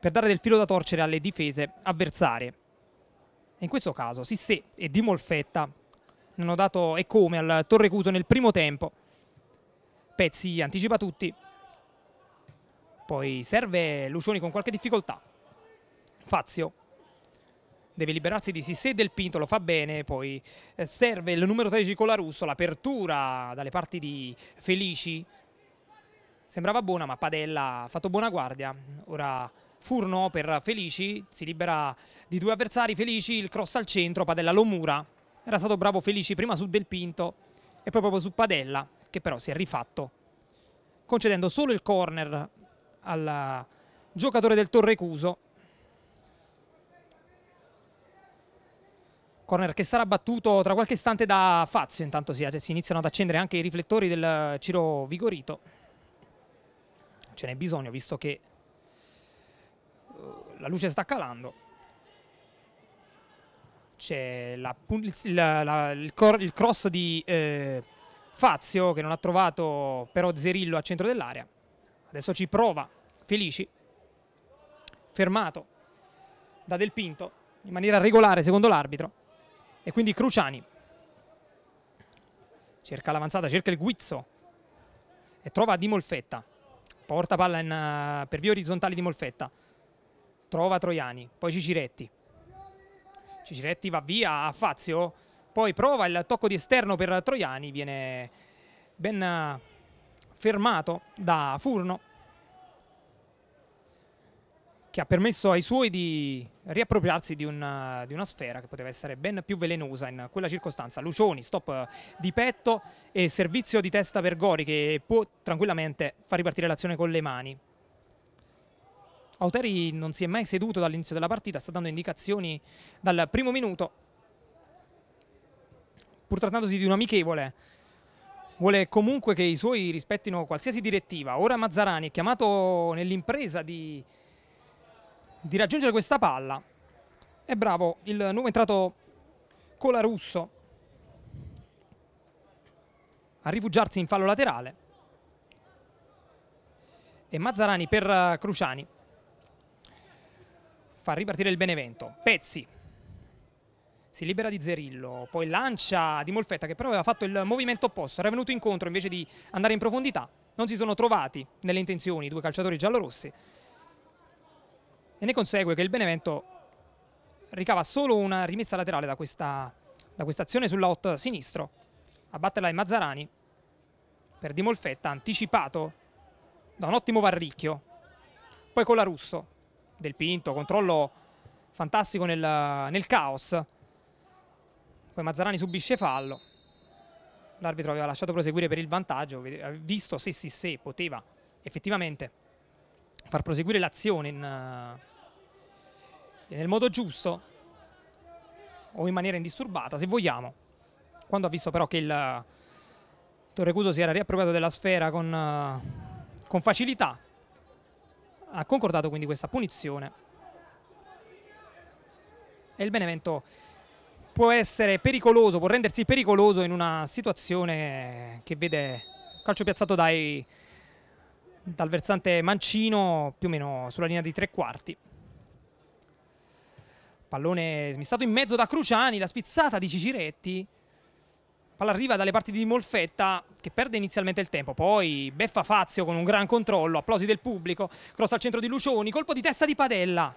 per dare del filo da torcere alle difese avversarie. E in questo caso Sissé e Di Molfetta hanno dato e come al Torrecuso nel primo tempo. Pezzi anticipa tutti. Poi serve Lucioni con qualche difficoltà. Fazio deve liberarsi di Sissé e del Pinto, lo fa bene, poi eh, serve il numero 13 con la Russo, l'apertura dalle parti di Felici sembrava buona ma Padella ha fatto buona guardia, ora Furno per Felici, si libera di due avversari, Felici, il cross al centro, Padella lo mura. Era stato bravo Felici prima su Del Pinto e poi proprio su Padella, che però si è rifatto, concedendo solo il corner al giocatore del Torrecuso. Corner che sarà battuto tra qualche istante da Fazio, intanto si, si iniziano ad accendere anche i riflettori del Ciro Vigorito. Ce n'è bisogno, visto che la luce sta calando, c'è il, il, cross di eh, Fazio che non ha trovato però Zerillo a centro dell'area. Adesso ci prova Felici, fermato da Del Pinto in maniera regolare secondo l'arbitro e quindi Cruciani cerca l'avanzata, cerca il guizzo e trova Di Molfetta, porta palla in, uh, per via orizzontale di Molfetta trova Troiani, poi Ciciretti. Ciciretti va via a Fazio, poi prova il tocco di esterno per Troiani, viene ben eh, fermato da Furno che ha permesso ai suoi di riappropriarsi di una, eh, di una, sfera che poteva essere ben più velenosa in quella circostanza. Lucioni, stop di petto e servizio di testa per Gori che può tranquillamente far ripartire l'azione con le mani. Auteri non si è mai seduto dall'inizio della partita, sta dando indicazioni dal primo minuto. Pur trattandosi di un amichevole, vuole comunque che i suoi rispettino qualsiasi direttiva. Ora Mazzarani è chiamato nell'impresa di, di, raggiungere questa palla. È bravo il nuovo entrato Colarusso a rifugiarsi in fallo laterale. E Mazzarani per eh, Cruciani fa ripartire il Benevento. Pezzi, si libera di Zerillo, poi lancia di Molfetta che però aveva fatto il movimento opposto, era venuto incontro invece di andare in profondità, non si sono trovati nelle intenzioni i due calciatori giallorossi e ne consegue che il Benevento ricava solo una rimessa laterale da questa, da questa azione sull'out sinistro, a batterla è Mazzarani per Di Molfetta anticipato da un ottimo Varricchio, poi con la Russo del Pinto, controllo fantastico nel, nel caos. Poi Mazzarani subisce fallo. L'arbitro aveva lasciato proseguire per il vantaggio, visto se si se poteva effettivamente far proseguire l'azione nel modo giusto o in maniera indisturbata, se vogliamo. Quando ha visto però che il Torrecuso si era riappropriato della sfera con, con facilità, ha concordato quindi questa punizione e il Benevento può essere pericoloso, può rendersi pericoloso in una situazione che vede calcio piazzato dai, dal versante mancino più o meno sulla linea di tre quarti. Pallone smistato in mezzo da Cruciani, la spizzata di Ciciretti Palla arriva dalle parti di Molfetta che perde inizialmente il tempo, poi beffa Fazio con un gran controllo, applausi del pubblico, cross al centro di Lucioni, colpo di testa di Padella.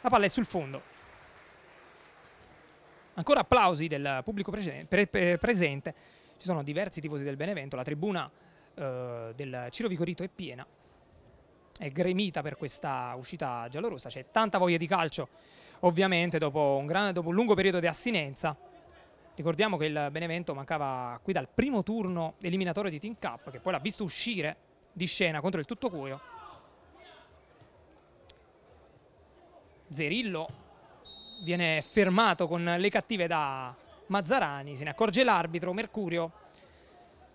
La palla è sul fondo. Ancora applausi del pubblico presente. Ci sono diversi tifosi del Benevento, la tribuna eh, del Ciro Vicorito è piena, è gremita per questa uscita giallorossa, c'è tanta voglia di calcio ovviamente dopo un, gran, dopo un lungo periodo di astinenza. Ricordiamo che il Benevento mancava qui dal primo turno eliminatorio di Team Cup, che poi l'ha visto uscire di scena contro il tutto cuoio. Zerillo viene fermato con le cattive da Mazzarani, se ne accorge l'arbitro, Mercurio.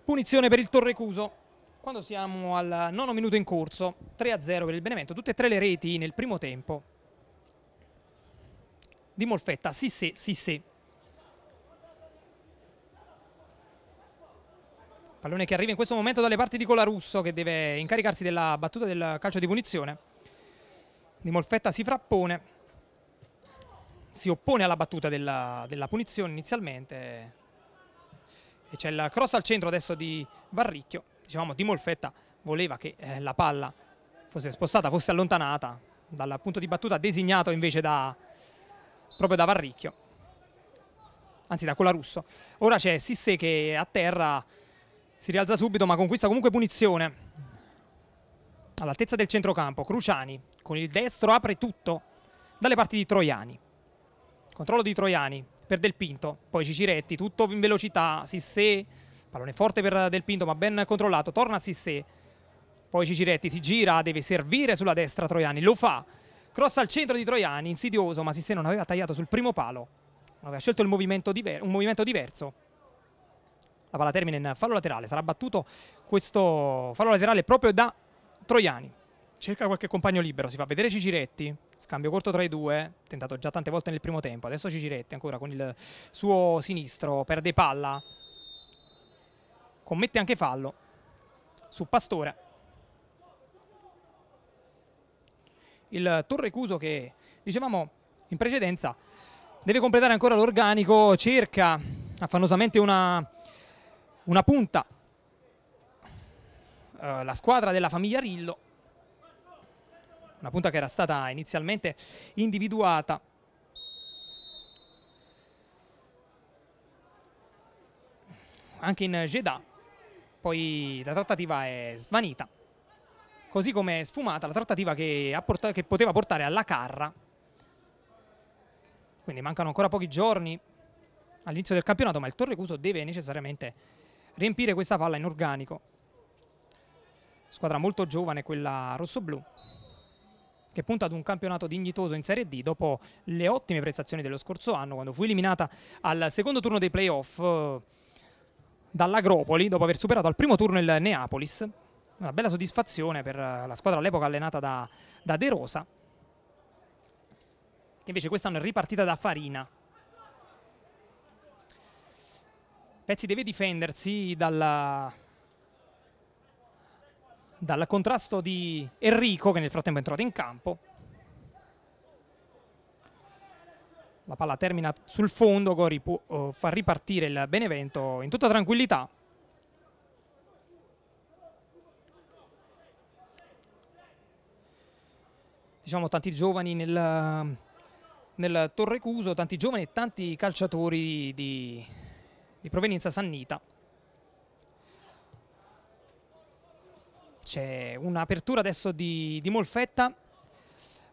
Punizione per il Torrecuso. Quando siamo al nono minuto in corso, 3-0 per il Benevento, tutte e tre le reti nel primo tempo. Di Molfetta, sì sì, sì sì. Pallone che arriva in questo momento dalle parti di Colarusso che deve incaricarsi della battuta del calcio di punizione. Di Molfetta si frappone, si oppone alla battuta della, della punizione inizialmente e c'è il cross al centro adesso di Barricchio. Diciamo Di Molfetta voleva che eh, la palla fosse spostata, fosse allontanata dal punto di battuta designato invece da, proprio da Varricchio anzi da Colarusso. Ora c'è Sisse che a terra si rialza subito ma conquista comunque punizione. All'altezza del centrocampo, Cruciani con il destro apre tutto dalle parti di Troiani. Controllo di Troiani per Del Pinto, poi Ciciretti, tutto in velocità, Sissé, pallone forte per Del Pinto ma ben controllato, torna Sissé, poi Ciciretti si gira, deve servire sulla destra Troiani, lo fa, cross al centro di Troiani, insidioso ma Sissé non aveva tagliato sul primo palo, aveva scelto movimento un movimento diverso la palla termina in fallo laterale, sarà battuto questo fallo laterale proprio da Troiani. Cerca qualche compagno libero, si fa vedere Ciciretti, scambio corto tra i due, tentato già tante volte nel primo tempo, adesso Ciciretti ancora con il suo sinistro, perde palla, commette anche fallo su Pastore. Il Torre Cuso che dicevamo in precedenza deve completare ancora l'organico, cerca affannosamente una una punta eh, la squadra della famiglia Rillo una punta che era stata inizialmente individuata anche in Jeddah poi la trattativa è svanita così come è sfumata la trattativa che, portato, che poteva portare alla Carra quindi mancano ancora pochi giorni all'inizio del campionato ma il Torrecuso deve necessariamente riempire questa palla in organico. Squadra molto giovane quella rossoblu che punta ad un campionato dignitoso in Serie D dopo le ottime prestazioni dello scorso anno quando fu eliminata al secondo turno dei playoff eh, dall'Agropoli dopo aver superato al primo turno il Neapolis. Una bella soddisfazione per eh, la squadra all'epoca allenata da, da De Rosa che invece quest'anno è ripartita da Farina Pezzi deve difendersi dalla, dal contrasto di Enrico che nel frattempo è entrato in campo. La palla termina sul fondo, Gori può eh, far ripartire il Benevento in tutta tranquillità. Diciamo tanti giovani nel, nel Torrecuso, tanti giovani e tanti calciatori di, di provenienza sannita. C'è un'apertura adesso di, di Molfetta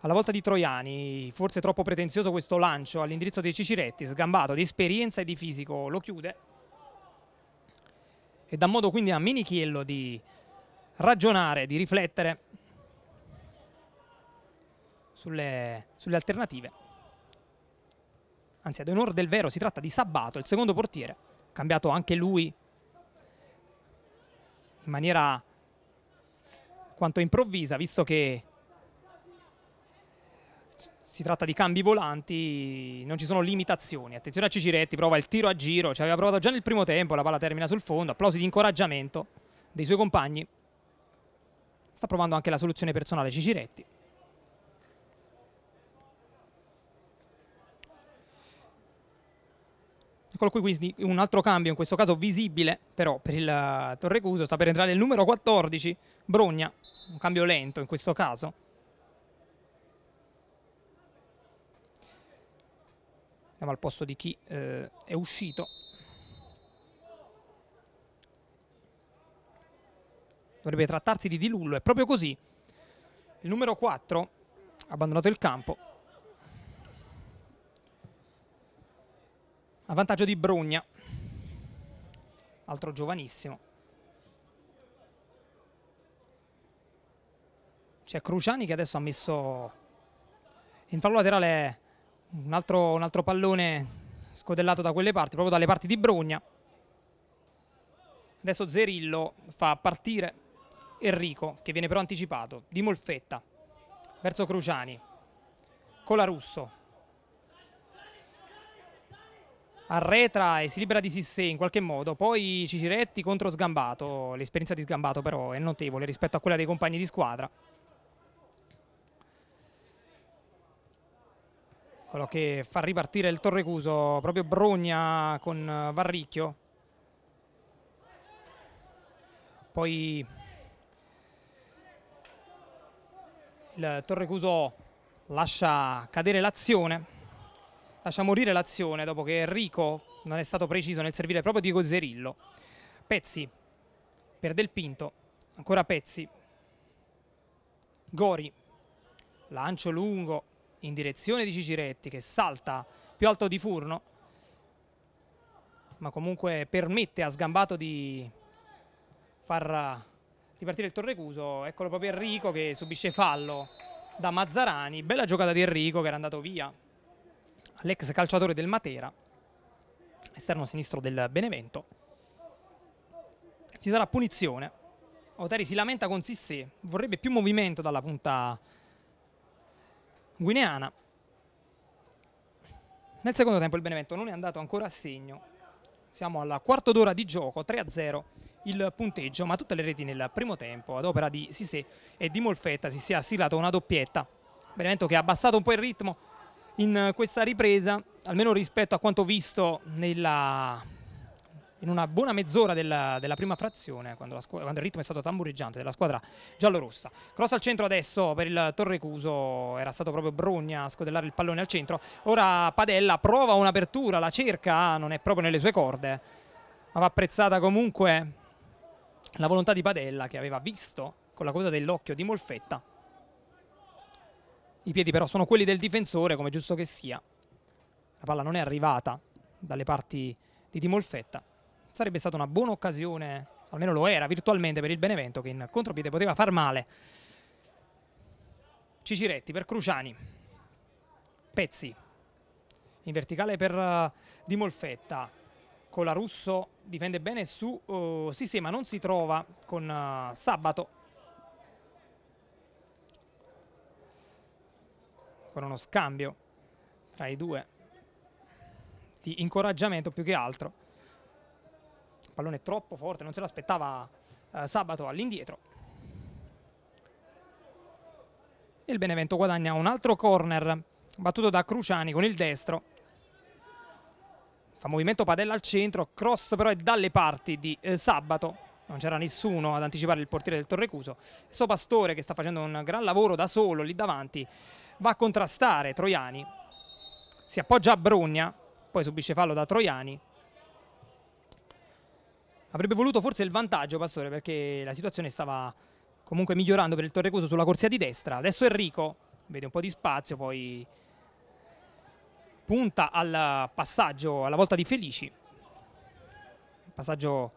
alla volta di Troiani, forse troppo pretenzioso questo lancio all'indirizzo dei Ciciretti, sgambato di esperienza e di fisico, lo chiude e dà modo quindi a Minichiello di ragionare, di riflettere sulle, sulle alternative. Anzi, ad onore del vero si tratta di Sabato, il secondo portiere, cambiato anche lui in maniera quanto improvvisa, visto che si tratta di cambi volanti, non ci sono limitazioni. Attenzione a Ciciretti, prova il tiro a giro, ci aveva provato già nel primo tempo, la palla termina sul fondo, applausi di incoraggiamento dei suoi compagni. Sta provando anche la soluzione personale Ciciretti. Eccolo qui quindi un altro cambio, in questo caso visibile però per il eh, Torrecuso, sta per entrare il numero 14, Brogna, un cambio lento in questo caso. Andiamo al posto di chi eh, è uscito. Dovrebbe trattarsi di Di Lullo, è proprio così. Il numero 4 ha abbandonato il campo, a vantaggio di Brugna altro giovanissimo c'è Cruciani che adesso ha messo in fallo laterale un altro, un altro pallone scodellato da quelle parti proprio dalle parti di Brugna adesso Zerillo fa partire Enrico che viene però anticipato di Molfetta verso Cruciani Colarusso arretra e si libera di Sissé in qualche modo, poi Ciciretti contro Sgambato, l'esperienza di Sgambato però è notevole rispetto a quella dei compagni di squadra. Quello che fa ripartire il Torrecuso, proprio Brogna con eh, Varricchio. Poi il Torrecuso lascia cadere l'azione lascia morire l'azione dopo che Enrico non è stato preciso nel servire proprio Diego Zerillo. Pezzi perde il Pinto, ancora Pezzi. Gori, lancio lungo in direzione di Ciciretti che salta più alto di Furno, ma comunque permette a Sgambato di far ripartire il Torrecuso. Eccolo proprio Enrico che subisce fallo da Mazzarani. Bella giocata di Enrico che era andato via l'ex calciatore del Matera, esterno sinistro del Benevento. Ci sarà punizione. Oteri si lamenta con Sissé, vorrebbe più movimento dalla punta guineana. Nel secondo tempo il Benevento non è andato ancora a segno. Siamo al quarto d'ora di gioco, 3-0 il punteggio, ma tutte le reti nel primo tempo ad opera di Sissé e di Molfetta. Sissé ha siglato una doppietta. Benevento che ha abbassato un po' il ritmo, in questa ripresa, almeno rispetto a quanto visto nella, in una buona mezz'ora della, della, prima frazione, quando, quando, il ritmo è stato tambureggiante della squadra giallorossa. Cross al centro adesso per il Torrecuso, era stato proprio Brogna a scodellare il pallone al centro. Ora Padella prova un'apertura, la cerca, ah, non è proprio nelle sue corde, ma va apprezzata comunque la volontà di Padella che aveva visto con la coda dell'occhio di Molfetta i piedi però sono quelli del difensore, come giusto che sia. La palla non è arrivata dalle parti di Di Molfetta. Sarebbe stata una buona occasione, almeno lo era virtualmente per il Benevento, che in contropiede poteva far male. Ciciretti per Cruciani. Pezzi in verticale per Di eh, Molfetta. Colarusso difende bene su uh, eh, ma non si trova con uh, Sabato con uno scambio tra i due di incoraggiamento più che altro. Il pallone troppo forte, non se l'aspettava eh, Sabato all'indietro. Il Benevento guadagna un altro corner battuto da Cruciani con il destro. Fa movimento padella al centro, cross però è dalle parti di eh, Sabato. Non c'era nessuno ad anticipare il portiere del Torrecuso. suo Pastore che sta facendo un gran lavoro da solo lì davanti va a contrastare Troiani, si appoggia a Brugna, poi subisce fallo da Troiani. Avrebbe voluto forse il vantaggio Pastore perché la situazione stava comunque migliorando per il Torrecuso sulla corsia di destra. Adesso Enrico vede un po' di spazio, poi punta al passaggio alla volta di Felici. Passaggio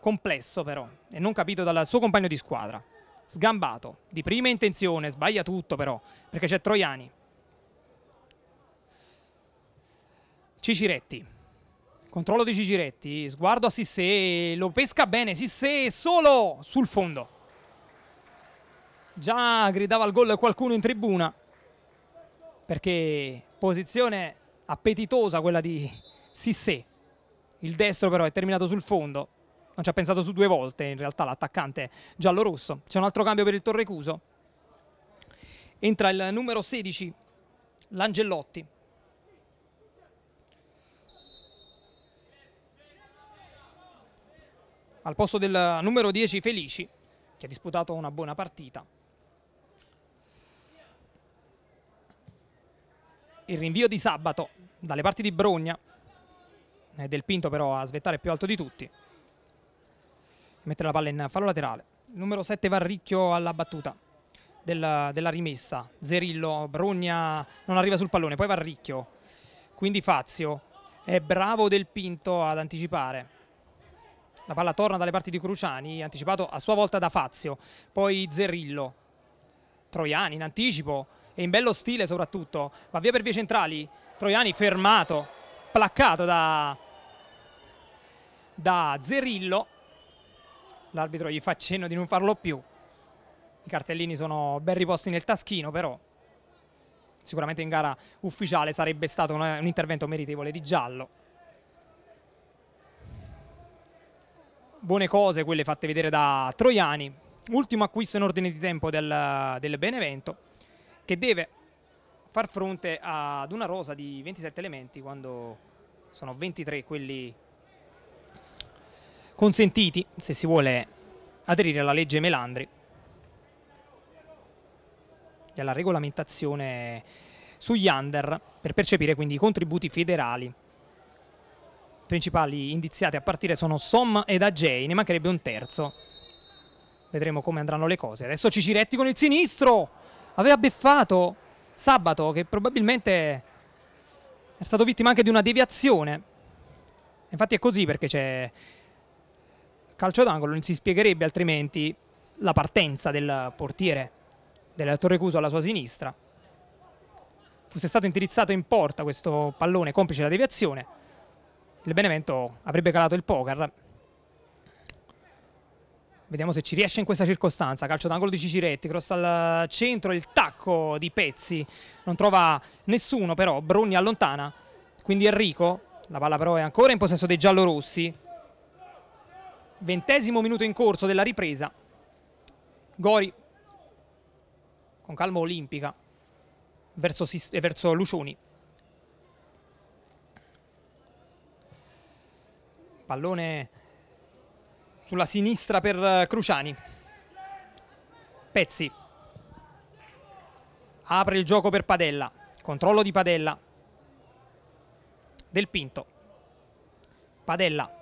complesso però e non capito dal suo compagno di squadra sgambato, di prima intenzione, sbaglia tutto però, perché c'è Troiani. Ciciretti, controllo di Ciciretti, sguardo a Sissé, lo pesca bene, Sissé solo sul fondo. Già gridava al gol qualcuno in tribuna, perché posizione appetitosa quella di Sissé. Il destro però è terminato sul fondo non ci ha pensato su due volte in realtà l'attaccante giallo-rosso. C'è un altro cambio per il Torrecuso. Entra il numero 16, l'Angellotti. Al posto del numero 10 Felici, che ha disputato una buona partita. Il rinvio di sabato dalle parti di Brogna. È Del Pinto però a svettare più alto di tutti mettere la palla in fallo laterale. numero 7 Varricchio alla battuta della, della rimessa. Zerillo, Brugna non arriva sul pallone, poi Varricchio. Quindi Fazio è bravo del Pinto ad anticipare. La palla torna dalle parti di Cruciani, anticipato a sua volta da Fazio, poi Zerillo. Troiani in anticipo e in bello stile soprattutto, va via per vie centrali, Troiani fermato, placcato da, da Zerillo l'arbitro gli fa cenno di non farlo più. I cartellini sono ben riposti nel taschino, però sicuramente in gara ufficiale sarebbe stato un, un intervento meritevole di giallo. Buone cose quelle fatte vedere da Troiani. Ultimo acquisto in ordine di tempo del, del Benevento che deve far fronte ad una rosa di 27 elementi quando sono 23 quelli consentiti se si vuole aderire alla legge Melandri e alla regolamentazione sugli under per percepire quindi i contributi federali. I principali indiziati a partire sono Som ed Ajay, ne mancherebbe un terzo. Vedremo come andranno le cose. Adesso Ciciretti con il sinistro, aveva beffato Sabato che probabilmente è stato vittima anche di una deviazione. Infatti è così perché c'è calcio d'angolo non si spiegherebbe altrimenti la partenza del portiere della Torre Cuso alla sua sinistra. Fosse stato indirizzato in porta questo pallone complice della deviazione, il Benevento avrebbe calato il poker. Vediamo se ci riesce in questa circostanza. Calcio d'angolo di Ciciretti, cross al centro, il tacco di Pezzi. Non trova nessuno però, Bruni allontana. Quindi Enrico, la palla però è ancora in possesso dei giallorossi. Ventesimo minuto in corso della ripresa. Gori con calma olimpica verso, eh, verso Lucioni. Pallone sulla sinistra per eh, Cruciani. Pezzi. Apre il gioco per Padella. Controllo di Padella. Del Pinto. Padella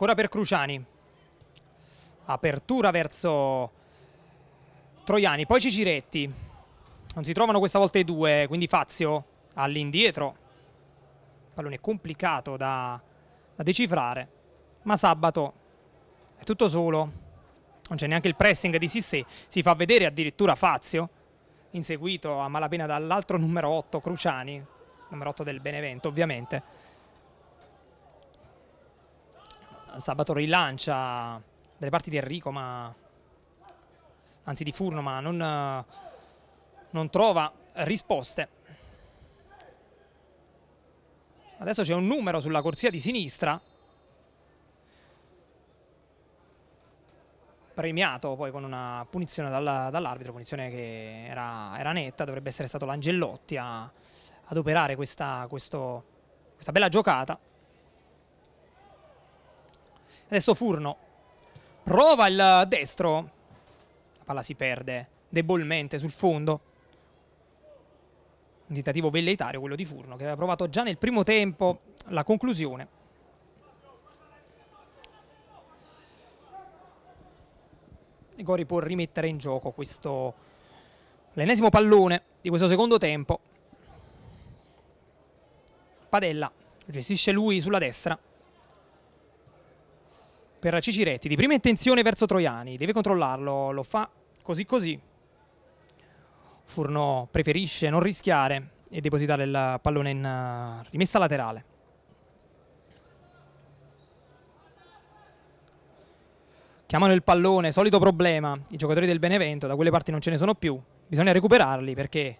Ancora per Cruciani. Apertura verso Troiani, poi Ciciretti. Non si trovano questa volta i due, quindi Fazio all'indietro. Pallone complicato da, da decifrare. Ma Sabato è tutto solo. Non c'è neanche il pressing di Sissé. Si fa vedere addirittura Fazio, inseguito a malapena dall'altro numero 8, Cruciani. Numero 8 del Benevento, ovviamente. Sabato rilancia dalle parti di Enrico, ma anzi di Furno, ma non, non trova risposte. Adesso c'è un numero sulla corsia di sinistra. Premiato poi con una punizione dall'arbitro, punizione che era, era, netta, dovrebbe essere stato l'Angellotti ad operare questa, questo, questa bella giocata. Adesso Furno. Prova il destro. La palla si perde debolmente sul fondo. Un tentativo velleitario quello di Furno che aveva provato già nel primo tempo la conclusione. E Gori può rimettere in gioco questo l'ennesimo pallone di questo secondo tempo. Padella gestisce lui sulla destra per Ciciretti, di prima intenzione verso Troiani, deve controllarlo, lo fa così così. Furno preferisce non rischiare e depositare il pallone in eh, rimessa laterale. Chiamano il pallone, solito problema, i giocatori del Benevento da quelle parti non ce ne sono più, bisogna recuperarli perché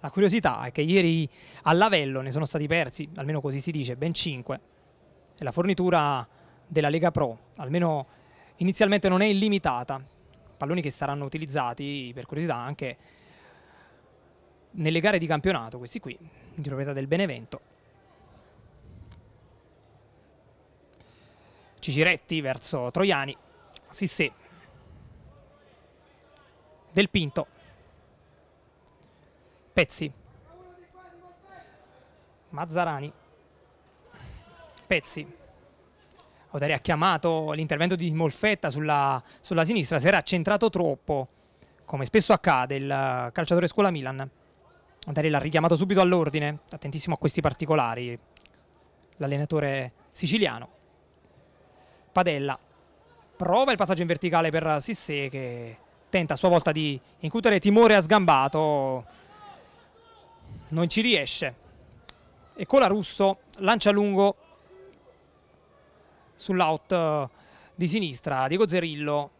la curiosità è che ieri a Lavello ne sono stati persi, almeno così si dice, ben 5 e la fornitura della Lega Pro, almeno inizialmente non è illimitata, palloni che saranno utilizzati per curiosità anche nelle gare di campionato, questi qui, di proprietà del Benevento. Ciciretti verso Troiani, Sissè, Del Pinto, Pezzi, Mazzarani, Pezzi, Otari ha chiamato l'intervento di Molfetta sulla, sulla sinistra, si era centrato troppo, come spesso accade, il eh, calciatore scuola Milan. Otari l'ha richiamato subito all'ordine, attentissimo a questi particolari, l'allenatore siciliano. Padella prova il passaggio in verticale per Sissé che tenta a sua volta di incutere timore a sgambato, non ci riesce. E Cola Russo lancia lungo sull'out eh, di sinistra. Diego Zerillo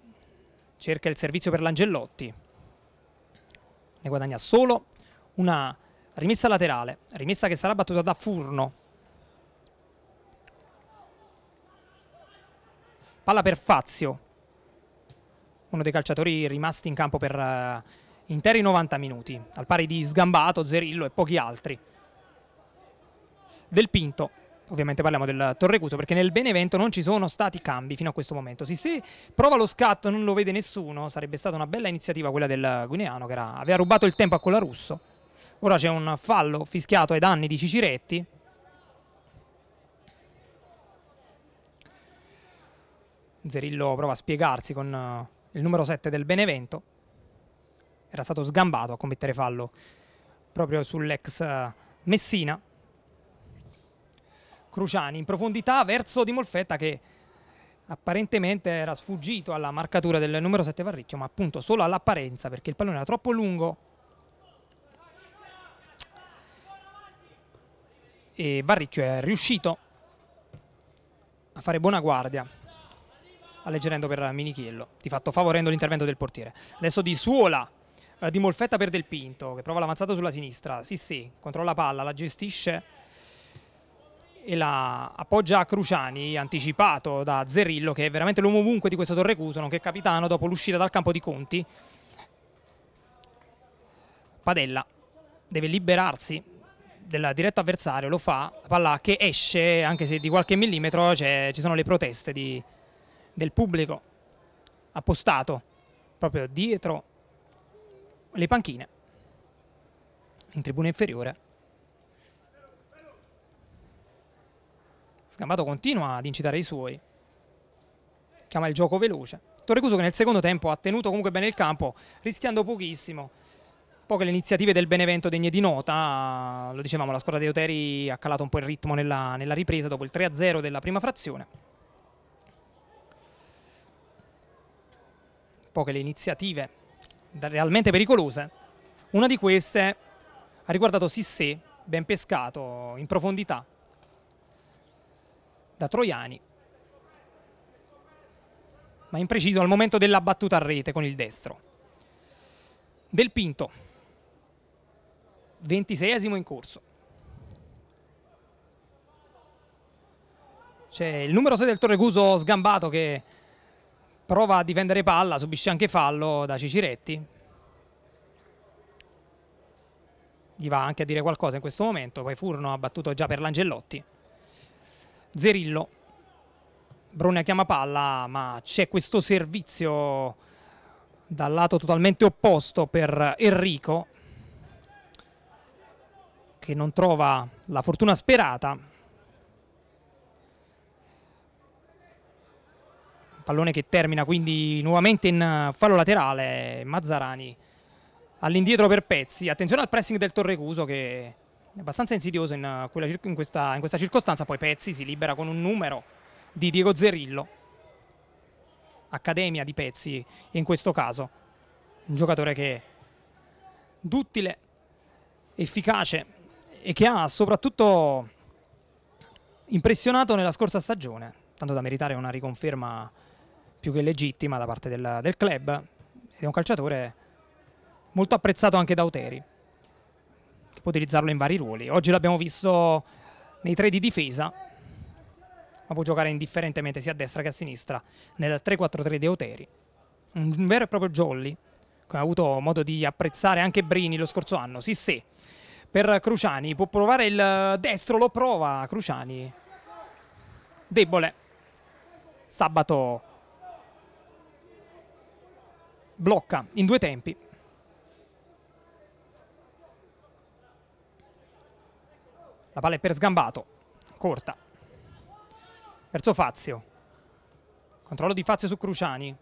cerca il servizio per l'Angellotti. Ne guadagna solo una rimessa laterale, rimessa che sarà battuta da Furno. Palla per Fazio, uno dei calciatori rimasti in campo per uh, interi 90 minuti, al pari di Sgambato, Zerillo e pochi altri. Del Pinto ovviamente parliamo del Torrecuso, perché nel Benevento non ci sono stati cambi fino a questo momento. Si, se prova lo scatto e non lo vede nessuno, sarebbe stata una bella iniziativa quella del guineano che era, aveva rubato il tempo a quella russo. Ora c'è un fallo fischiato ai danni di Ciciretti. Zerillo prova a spiegarsi con eh, il numero 7 del Benevento. Era stato sgambato a commettere fallo proprio sull'ex eh, Messina. Cruciani in profondità verso Di Molfetta che apparentemente era sfuggito alla marcatura del numero 7 Varricchio ma appunto solo all'apparenza perché il pallone era troppo lungo e Varricchio è riuscito a fare buona guardia alleggerendo per Minichiello di fatto favorendo l'intervento del portiere adesso di Suola eh, di Molfetta per Del Pinto che prova l'avanzato sulla sinistra sì sì controlla palla la gestisce e la appoggia a Cruciani, anticipato da Zerillo, che è veramente l'uomo ovunque di questo Torrecuso, nonché capitano dopo l'uscita dal campo di Conti. Padella deve liberarsi del diretto avversario, lo fa, la palla che esce, anche se di qualche millimetro ci sono le proteste di, del pubblico appostato proprio dietro le panchine in tribuna inferiore Sgambato continua ad incitare i suoi. Chiama il gioco veloce. Torrecuso che nel secondo tempo ha tenuto comunque bene il campo, rischiando pochissimo. Poche le iniziative del Benevento degne di nota, lo dicevamo, la squadra di Oteri ha calato un po' il ritmo nella, nella ripresa dopo il 3-0 della prima frazione. Poche le iniziative realmente pericolose. Una di queste ha riguardato Sissé, ben pescato in profondità, da Troiani, ma impreciso al momento della battuta a rete con il destro. Del Pinto, 26esimo in corso. C'è il numero 6 del Torrecuso sgambato che prova a difendere palla, subisce anche fallo da Ciciretti. Gli va anche a dire qualcosa in questo momento, poi Furno ha battuto già per l'Angellotti. Zerillo. Bruna chiama palla, ma c'è questo servizio dal lato totalmente opposto per Enrico che non trova la fortuna sperata. Pallone che termina quindi nuovamente in fallo laterale. Mazzarani all'indietro per pezzi. Attenzione al pressing del Torrecuso che abbastanza insidioso in, eh, quella, in, questa, in questa circostanza, poi Pezzi si libera con un numero di Diego Zerillo, accademia di Pezzi in questo caso, un giocatore che è duttile, efficace e che ha soprattutto impressionato nella scorsa stagione, tanto da meritare una riconferma più che legittima da parte del, del club, è un calciatore molto apprezzato anche da Uteri può utilizzarlo in vari ruoli. Oggi l'abbiamo visto nei tre di difesa, ma può giocare indifferentemente sia a destra che a sinistra nel 3-4-3 di Oteri. Un vero e proprio jolly, che ha avuto modo di apprezzare anche Brini lo scorso anno. Sì, sì, per Cruciani, può provare il destro, lo prova Cruciani. Debole. Sabato blocca in due tempi. La palla è per sgambato, corta. Verso Fazio. Controllo di Fazio su Cruciani.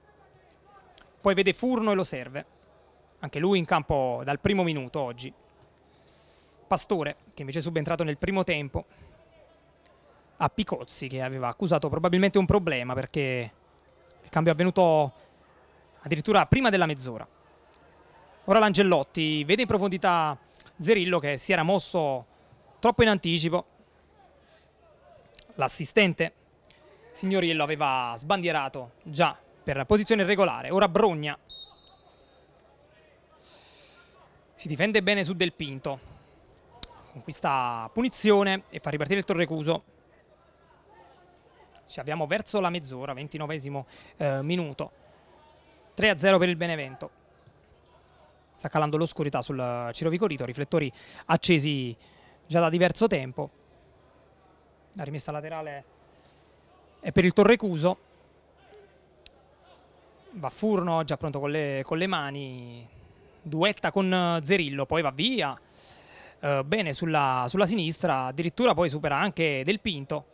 Poi vede Furno e lo serve. Anche lui in campo dal primo minuto oggi. Pastore, che invece è subentrato nel primo tempo, a Picozzi, che aveva accusato probabilmente un problema perché il cambio è avvenuto addirittura prima della mezz'ora. Ora l'Angellotti vede in profondità Zerillo che si era mosso troppo in anticipo. L'assistente Signori lo aveva sbandierato già per la posizione regolare, ora Brogna. Si difende bene su Del Pinto, conquista punizione e fa ripartire il Torrecuso. Ci avviamo verso la mezz'ora, 29 eh, minuto. 3-0 per il Benevento. Sta calando l'oscurità sul Cirovico Rito, riflettori accesi già da diverso tempo. La rimessa laterale è per il Torrecuso. Va Furno, già pronto con le, con le mani, duetta con eh, Zerillo, poi va via. Eh, bene sulla, sulla sinistra, addirittura poi supera anche Del Pinto.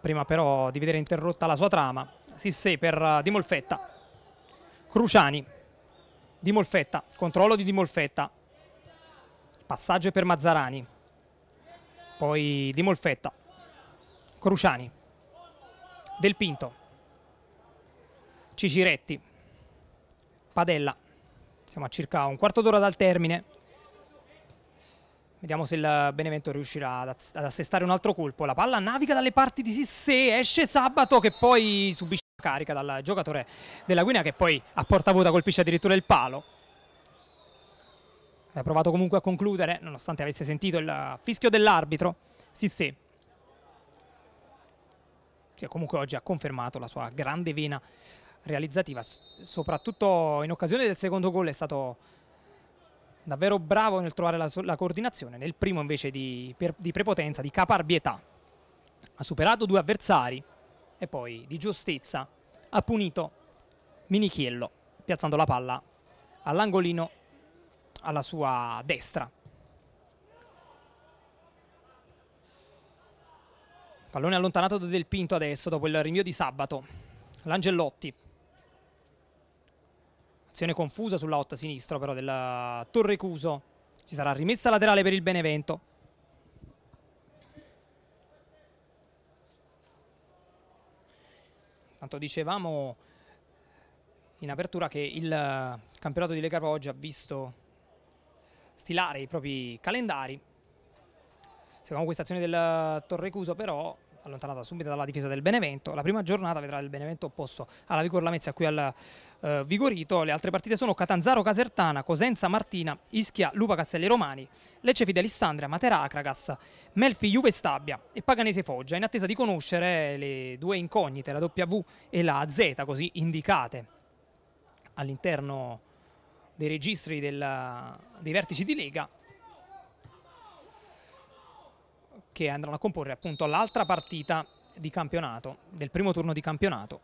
Prima però di vedere interrotta la sua trama. Sissè per eh, Di Molfetta. Cruciani. Di Molfetta, controllo di Di Molfetta, passaggio per Mazzarani, poi Di Molfetta, Cruciani, Del Pinto, Ciciretti, Padella. Siamo a circa un quarto d'ora dal termine. Vediamo se il Benevento riuscirà ad, assestare un altro colpo. La palla naviga dalle parti di Sissé, esce Sabato che poi subisce la carica dal giocatore della Guinea che poi a porta vuota colpisce addirittura il palo ha provato comunque a concludere, nonostante avesse sentito il fischio dell'arbitro, Sissé, che comunque oggi ha confermato la sua grande vena realizzativa, soprattutto in occasione del secondo gol è stato davvero bravo nel trovare la, la coordinazione, nel primo invece di, per, di prepotenza, di caparbietà, ha superato due avversari e poi di giustezza ha punito Minichiello piazzando la palla all'angolino alla sua destra. Pallone allontanato da Del Pinto adesso dopo il rinvio di sabato. L'Angellotti. Azione confusa sulla otta sinistra però del Torrecuso. Ci sarà rimessa laterale per il Benevento. Tanto dicevamo in apertura che il campionato di Lega Pro oggi ha visto stilare i propri calendari. Secondo questa azione del eh, Torrecuso però allontanata subito dalla difesa del Benevento. La prima giornata vedrà il Benevento opposto alla Vigor Lamezia qui al eh, Vigorito. Le altre partite sono Catanzaro Casertana, Cosenza Martina, Ischia Lupa Castelli Romani, Lecce Fidelissandria, Matera Acragas, Melfi Juve Stabia e Paganese Foggia in attesa di conoscere le due incognite, la W e la Z così indicate all'interno dei registri della, dei vertici di Lega che andranno a comporre appunto l'altra partita di campionato, del primo turno di campionato.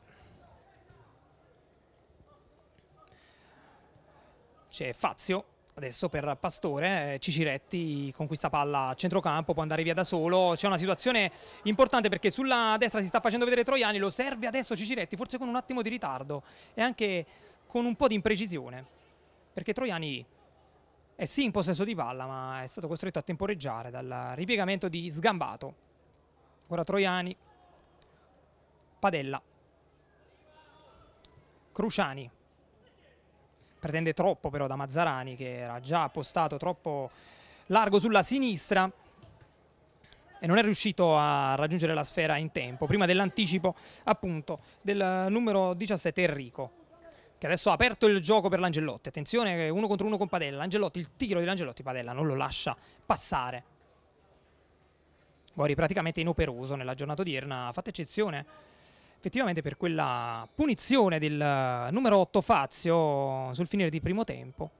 C'è Fazio adesso per Pastore, eh, Ciciretti con questa palla a centrocampo, può andare via da solo, c'è una situazione importante perché sulla destra si sta facendo vedere Troiani, lo serve adesso Ciciretti, forse con un attimo di ritardo e anche con un po' di imprecisione perché Troiani è sì in possesso di palla, ma è stato costretto a temporeggiare dal ripiegamento di Sgambato. Ora Troiani, Padella, Cruciani. Pretende troppo però da Mazzarani che era già appostato troppo largo sulla sinistra e non è riuscito a raggiungere la sfera in tempo, prima dell'anticipo appunto del numero 17 Enrico che adesso ha aperto il gioco per l'Angelotti. Attenzione, uno contro uno con Padella. Angelotti, il tiro di Langelotti, Padella non lo lascia passare. Gori praticamente inoperoso nella giornata odierna, fatta eccezione effettivamente per quella punizione del eh, numero 8 Fazio sul finire di primo tempo.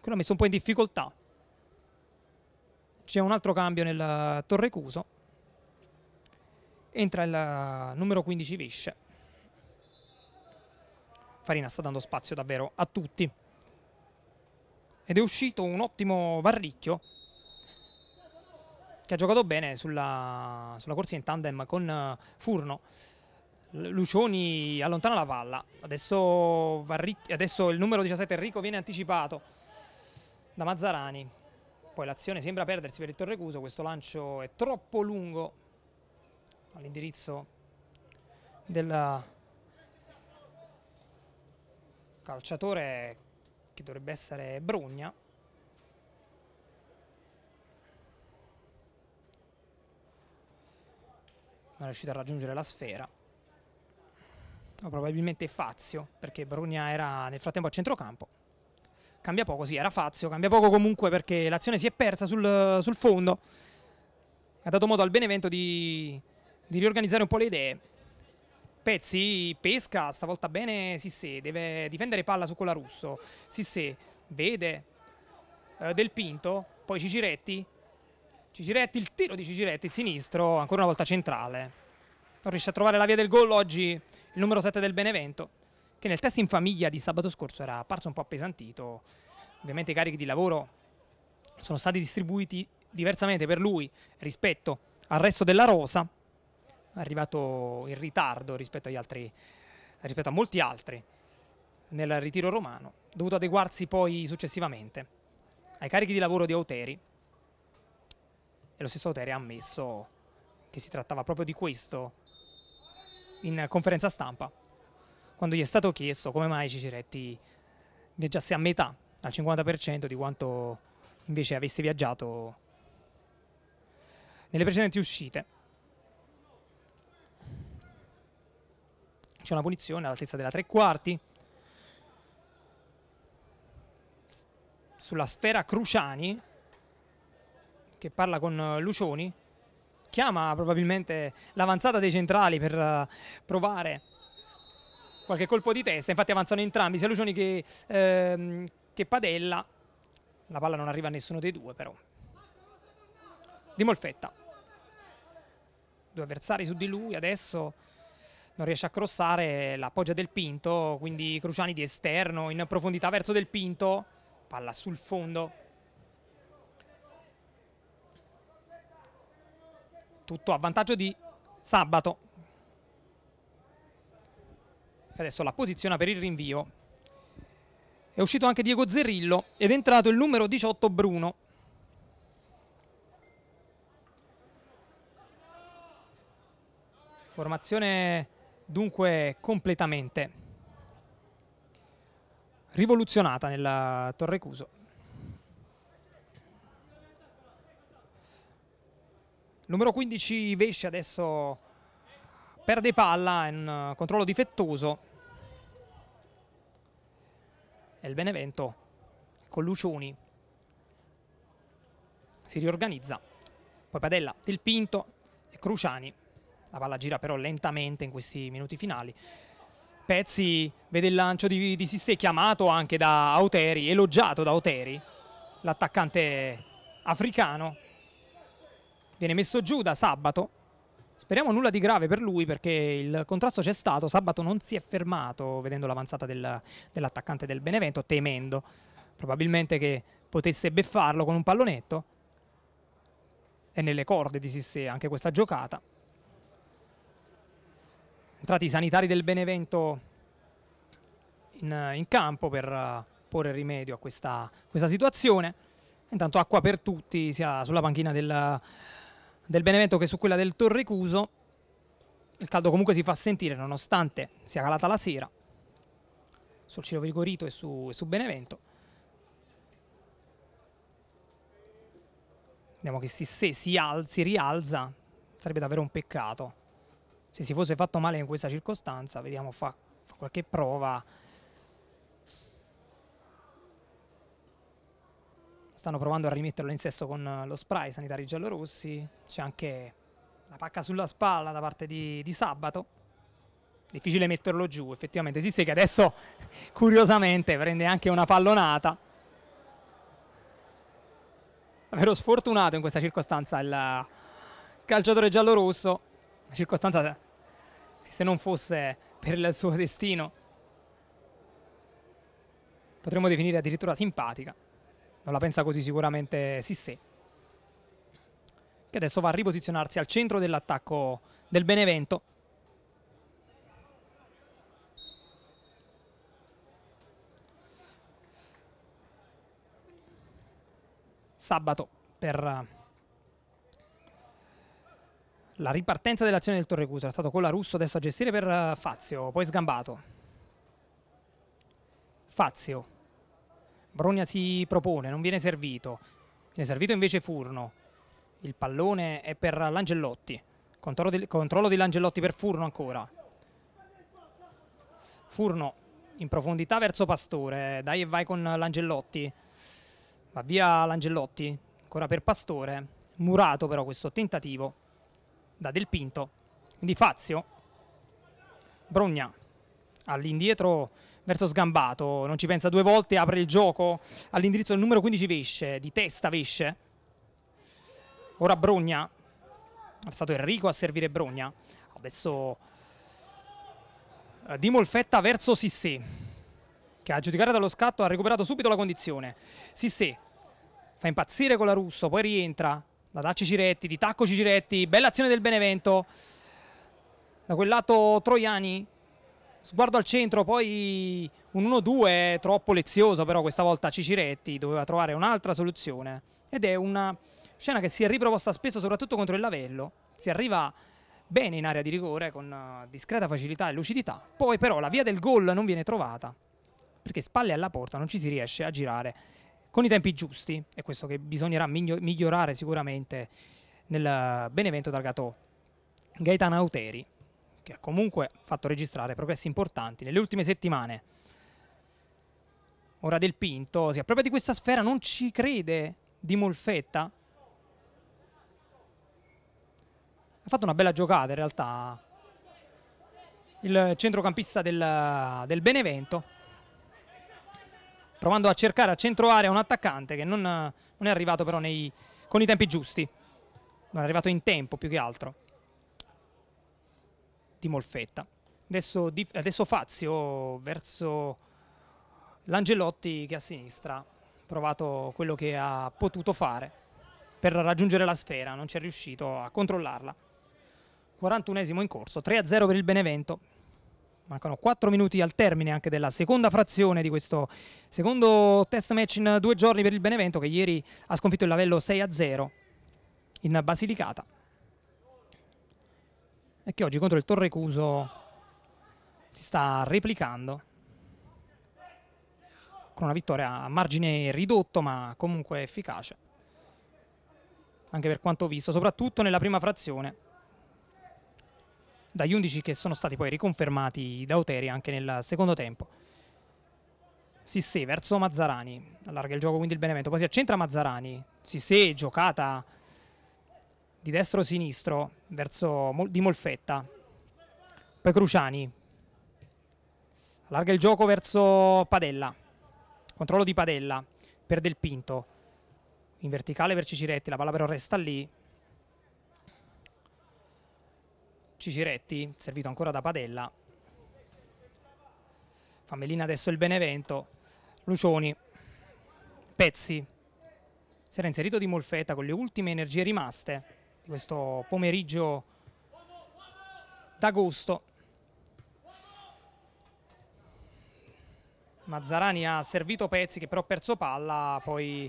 Quello ha messo un po' in difficoltà. C'è un altro cambio nel eh, Torrecuso. Entra il eh, numero 15 Visce. Farina sta dando spazio davvero a tutti. Ed è uscito un ottimo Varricchio che ha giocato bene sulla, sulla corsia in tandem con eh, Furno. Lucioni allontana la palla. Adesso, Varricchio, adesso il numero 17 Enrico viene anticipato da Mazzarani. Poi l'azione sembra perdersi per il Torrecuso. Questo lancio è troppo lungo all'indirizzo della calciatore che dovrebbe essere Brugna. Non è riuscito a raggiungere la sfera. No, probabilmente Fazio, perché Brugna era nel frattempo a centrocampo. Cambia poco, sì, era Fazio, cambia poco comunque perché l'azione si è persa sul, sul fondo. Ha dato modo al Benevento di, di riorganizzare un po' le idee. Pezzi pesca, stavolta bene Sissé, deve difendere palla su quella russo. Sissé vede eh, Del Pinto, poi Ciciretti. Ciciretti, il tiro di Ciciretti, sinistro, ancora una volta centrale. Non riesce a trovare la via del gol oggi il numero 7 del Benevento, che nel test in famiglia di sabato scorso era apparso un po' appesantito. Ovviamente i carichi di lavoro sono stati distribuiti diversamente per lui rispetto al resto della rosa arrivato in ritardo rispetto, altri, rispetto a molti altri nel ritiro romano, dovuto adeguarsi poi successivamente ai carichi di lavoro di Auteri. E lo stesso Auteri ha ammesso che si trattava proprio di questo in conferenza stampa, quando gli è stato chiesto come mai Ciciretti viaggiasse a metà, al 50% di quanto invece avesse viaggiato nelle precedenti uscite. C'è una punizione all'altezza della tre quarti. Sulla sfera Cruciani, che parla con eh, Lucioni, chiama probabilmente l'avanzata dei centrali per eh, provare qualche colpo di testa. Infatti avanzano entrambi, sia Lucioni che, ehm, che Padella. La palla non arriva a nessuno dei due però. Di Molfetta. Due avversari su di lui adesso non riesce a crossare, la del Pinto, quindi Cruciani di esterno in profondità verso del Pinto, palla sul fondo. Tutto a vantaggio di Sabato. Adesso la posiziona per il rinvio. È uscito anche Diego Zerrillo ed è entrato il numero 18 Bruno. Formazione dunque completamente rivoluzionata nella Torre Cuso. Numero 15 Vesce adesso perde palla in controllo difettoso e il Benevento con Lucioni si riorganizza poi Padella, Del Pinto e Cruciani la palla gira però lentamente in questi minuti finali. Pezzi vede il lancio di, di Sissé chiamato anche da Auteri, elogiato da Auteri, l'attaccante africano. Viene messo giù da Sabato. Speriamo nulla di grave per lui perché il contrasto c'è stato, Sabato non si è fermato vedendo l'avanzata del, dell'attaccante del Benevento, temendo probabilmente che potesse beffarlo con un pallonetto. È nelle corde di Sissé anche questa giocata entrati i sanitari del Benevento in, eh, in campo per eh, porre rimedio a questa, questa, situazione. Intanto acqua per tutti, sia sulla panchina del, del Benevento che su quella del Torrecuso. Il caldo comunque si fa sentire nonostante sia calata la sera sul Ciro Vigorito e su, su Benevento. Vediamo che si, se si, alzi, rialza, sarebbe davvero un peccato se si fosse fatto male in questa circostanza, vediamo fa, fa qualche prova. Stanno provando a rimetterlo in sesso con eh, lo spray sanitari giallorossi. C'è anche la pacca sulla spalla da parte di, di Sabato difficile metterlo giù effettivamente sì, sì che adesso [LAUGHS] curiosamente prende anche una pallonata davvero sfortunato in questa circostanza il eh, calciatore giallorosso una circostanza se non fosse per il suo destino potremmo definire addirittura simpatica. Non la pensa così sicuramente Sissé, che adesso va a riposizionarsi al centro dell'attacco del Benevento. Sabato per la ripartenza dell'azione del Torrecuso era stato con la Russo adesso a gestire per eh, Fazio, poi sgambato. Fazio. Brogna si propone, non viene servito. Viene servito invece Furno. Il pallone è per Langellotti. Controllo di, controllo di Langellotti per Furno ancora. Furno in profondità verso Pastore. Dai e vai con Langellotti. Va via Langellotti, ancora per Pastore. Murato però questo tentativo da Del Pinto. Quindi Fazio, Brogna all'indietro verso Sgambato, non ci pensa due volte, apre il gioco all'indirizzo del numero 15 Vesce, di testa Vesce. Ora Brogna, è stato Enrico a servire Brogna, adesso eh, Di Molfetta verso Sissé, che a giudicare dallo scatto ha recuperato subito la condizione. Sissé fa impazzire con la Russo, poi rientra, da Dacci Ciretti, di Tacco Ciretti, bella azione del Benevento, da quel lato Troiani, sguardo al centro, poi un 1-2 troppo lezioso però questa volta Ciciretti doveva trovare un'altra soluzione ed è una scena che si è riproposta spesso soprattutto contro il Lavello, si arriva bene in area di rigore con eh, discreta facilità e lucidità, poi però la via del gol non viene trovata perché spalle alla porta non ci si riesce a girare con i tempi giusti, è questo che bisognerà migliorare sicuramente nel Benevento dal gato Gaetano Auteri, che ha comunque fatto registrare progressi importanti nelle ultime settimane. Ora Del Pinto si proprio di questa sfera, non ci crede di Molfetta. Ha fatto una bella giocata in realtà il centrocampista del, del Benevento provando a cercare a centro area un attaccante che non, non è arrivato però nei, con i tempi giusti. Non è arrivato in tempo più che altro. Di Molfetta. Adesso, di, adesso Fazio verso l'Angelotti che a sinistra ha provato quello che ha potuto fare per raggiungere la sfera, non ci è riuscito a controllarla. 41esimo in corso, 3-0 per il Benevento, mancano 4 minuti al termine anche della seconda frazione di questo secondo test match in due giorni per il Benevento che ieri ha sconfitto il Lavello 6-0 in Basilicata e che oggi contro il Torrecuso si sta replicando con una vittoria a margine ridotto ma comunque efficace anche per quanto visto soprattutto nella prima frazione dagli 11 che sono stati poi riconfermati da Oteri anche nel secondo tempo. Sissè verso Mazzarani, allarga il gioco quindi il Benevento, poi si accentra Mazzarani, Sissè giocata di destro-sinistro verso Mol di Molfetta, poi Cruciani, allarga il gioco verso Padella, controllo di Padella per Del Pinto, in verticale per Ciciretti, la palla però resta lì, Ciciretti, servito ancora da Padella. Famellina adesso il Benevento, Lucioni, Pezzi. Si era inserito di Molfetta con le ultime energie rimaste di questo pomeriggio d'agosto. Mazzarani ha servito Pezzi che però ha perso palla, poi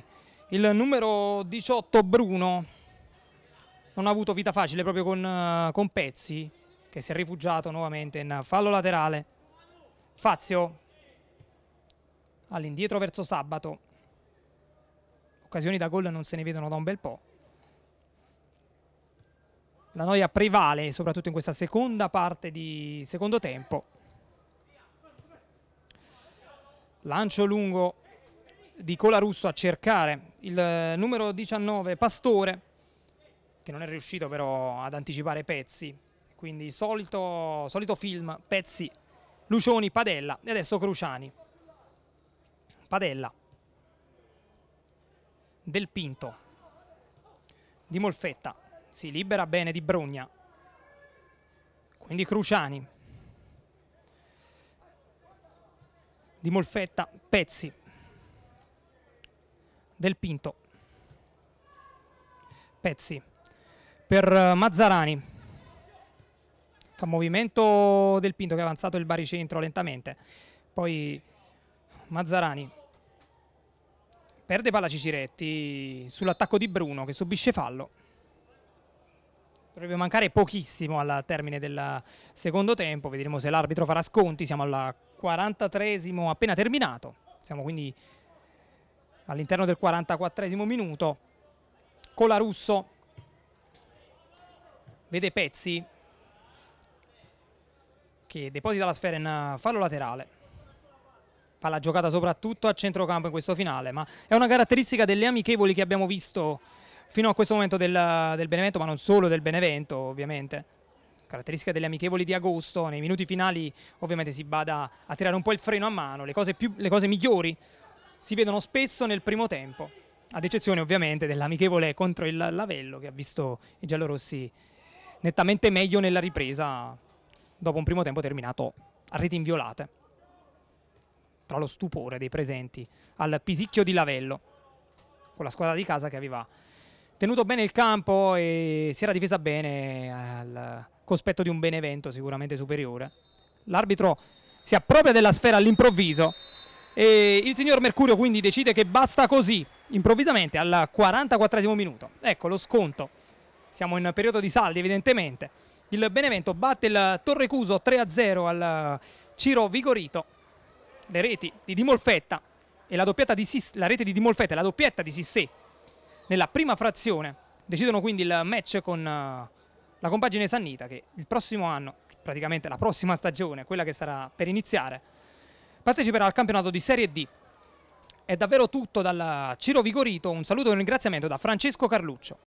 il numero 18 Bruno non ha avuto vita facile proprio con, eh, con Pezzi che si è rifugiato nuovamente in fallo laterale. Fazio all'indietro verso Sabato. Occasioni da gol non se ne vedono da un bel po'. La noia prevale soprattutto in questa seconda parte di secondo tempo. Lancio lungo di Colarusso a cercare il eh, numero 19 Pastore che non è riuscito però ad anticipare pezzi, quindi solito, solito film, pezzi, Lucioni, Padella e adesso Cruciani. Padella, Del Pinto, Di Molfetta, si libera bene di Brogna, quindi Cruciani, Di Molfetta, Pezzi, Del Pinto, Pezzi per Mazzarani. Fa movimento del Pinto che ha avanzato il baricentro lentamente. Poi Mazzarani perde palla Ciciretti sull'attacco di Bruno che subisce fallo. Dovrebbe mancare pochissimo al termine del secondo tempo, vedremo se l'arbitro farà sconti, siamo al 43esimo appena terminato, siamo quindi all'interno del 44esimo minuto. Colarusso vede Pezzi che deposita la sfera in eh, fallo laterale fa la giocata soprattutto a centrocampo in questo finale, ma è una caratteristica delle amichevoli che abbiamo visto fino a questo momento del, del, Benevento, ma non solo del Benevento ovviamente. Caratteristica delle amichevoli di agosto, nei minuti finali ovviamente si bada a tirare un po' il freno a mano, le cose, più, le cose migliori si vedono spesso nel primo tempo, ad eccezione ovviamente dell'amichevole contro il Lavello che ha visto i giallorossi nettamente meglio nella ripresa dopo un primo tempo terminato a reti inviolate. Tra lo stupore dei presenti al pisicchio di Lavello, con la squadra di casa che aveva tenuto bene il campo e si era difesa bene al cospetto di un Benevento sicuramente superiore. L'arbitro si appropria della sfera all'improvviso e il signor Mercurio quindi decide che basta così improvvisamente al 44 minuto. Ecco lo sconto siamo in periodo di saldi evidentemente. Il Benevento batte il Torre Cuso 3-0 al Ciro Vigorito. Le reti di Dimolfetta e la, di Sis, la rete di Dimolfetta e la doppietta di Sissé nella prima frazione decidono quindi il match con eh, la compagine Sannita che il prossimo anno, praticamente la prossima stagione, quella che sarà per iniziare, parteciperà al campionato di Serie D. È davvero tutto dal Ciro Vigorito, un saluto e un ringraziamento da Francesco Carluccio.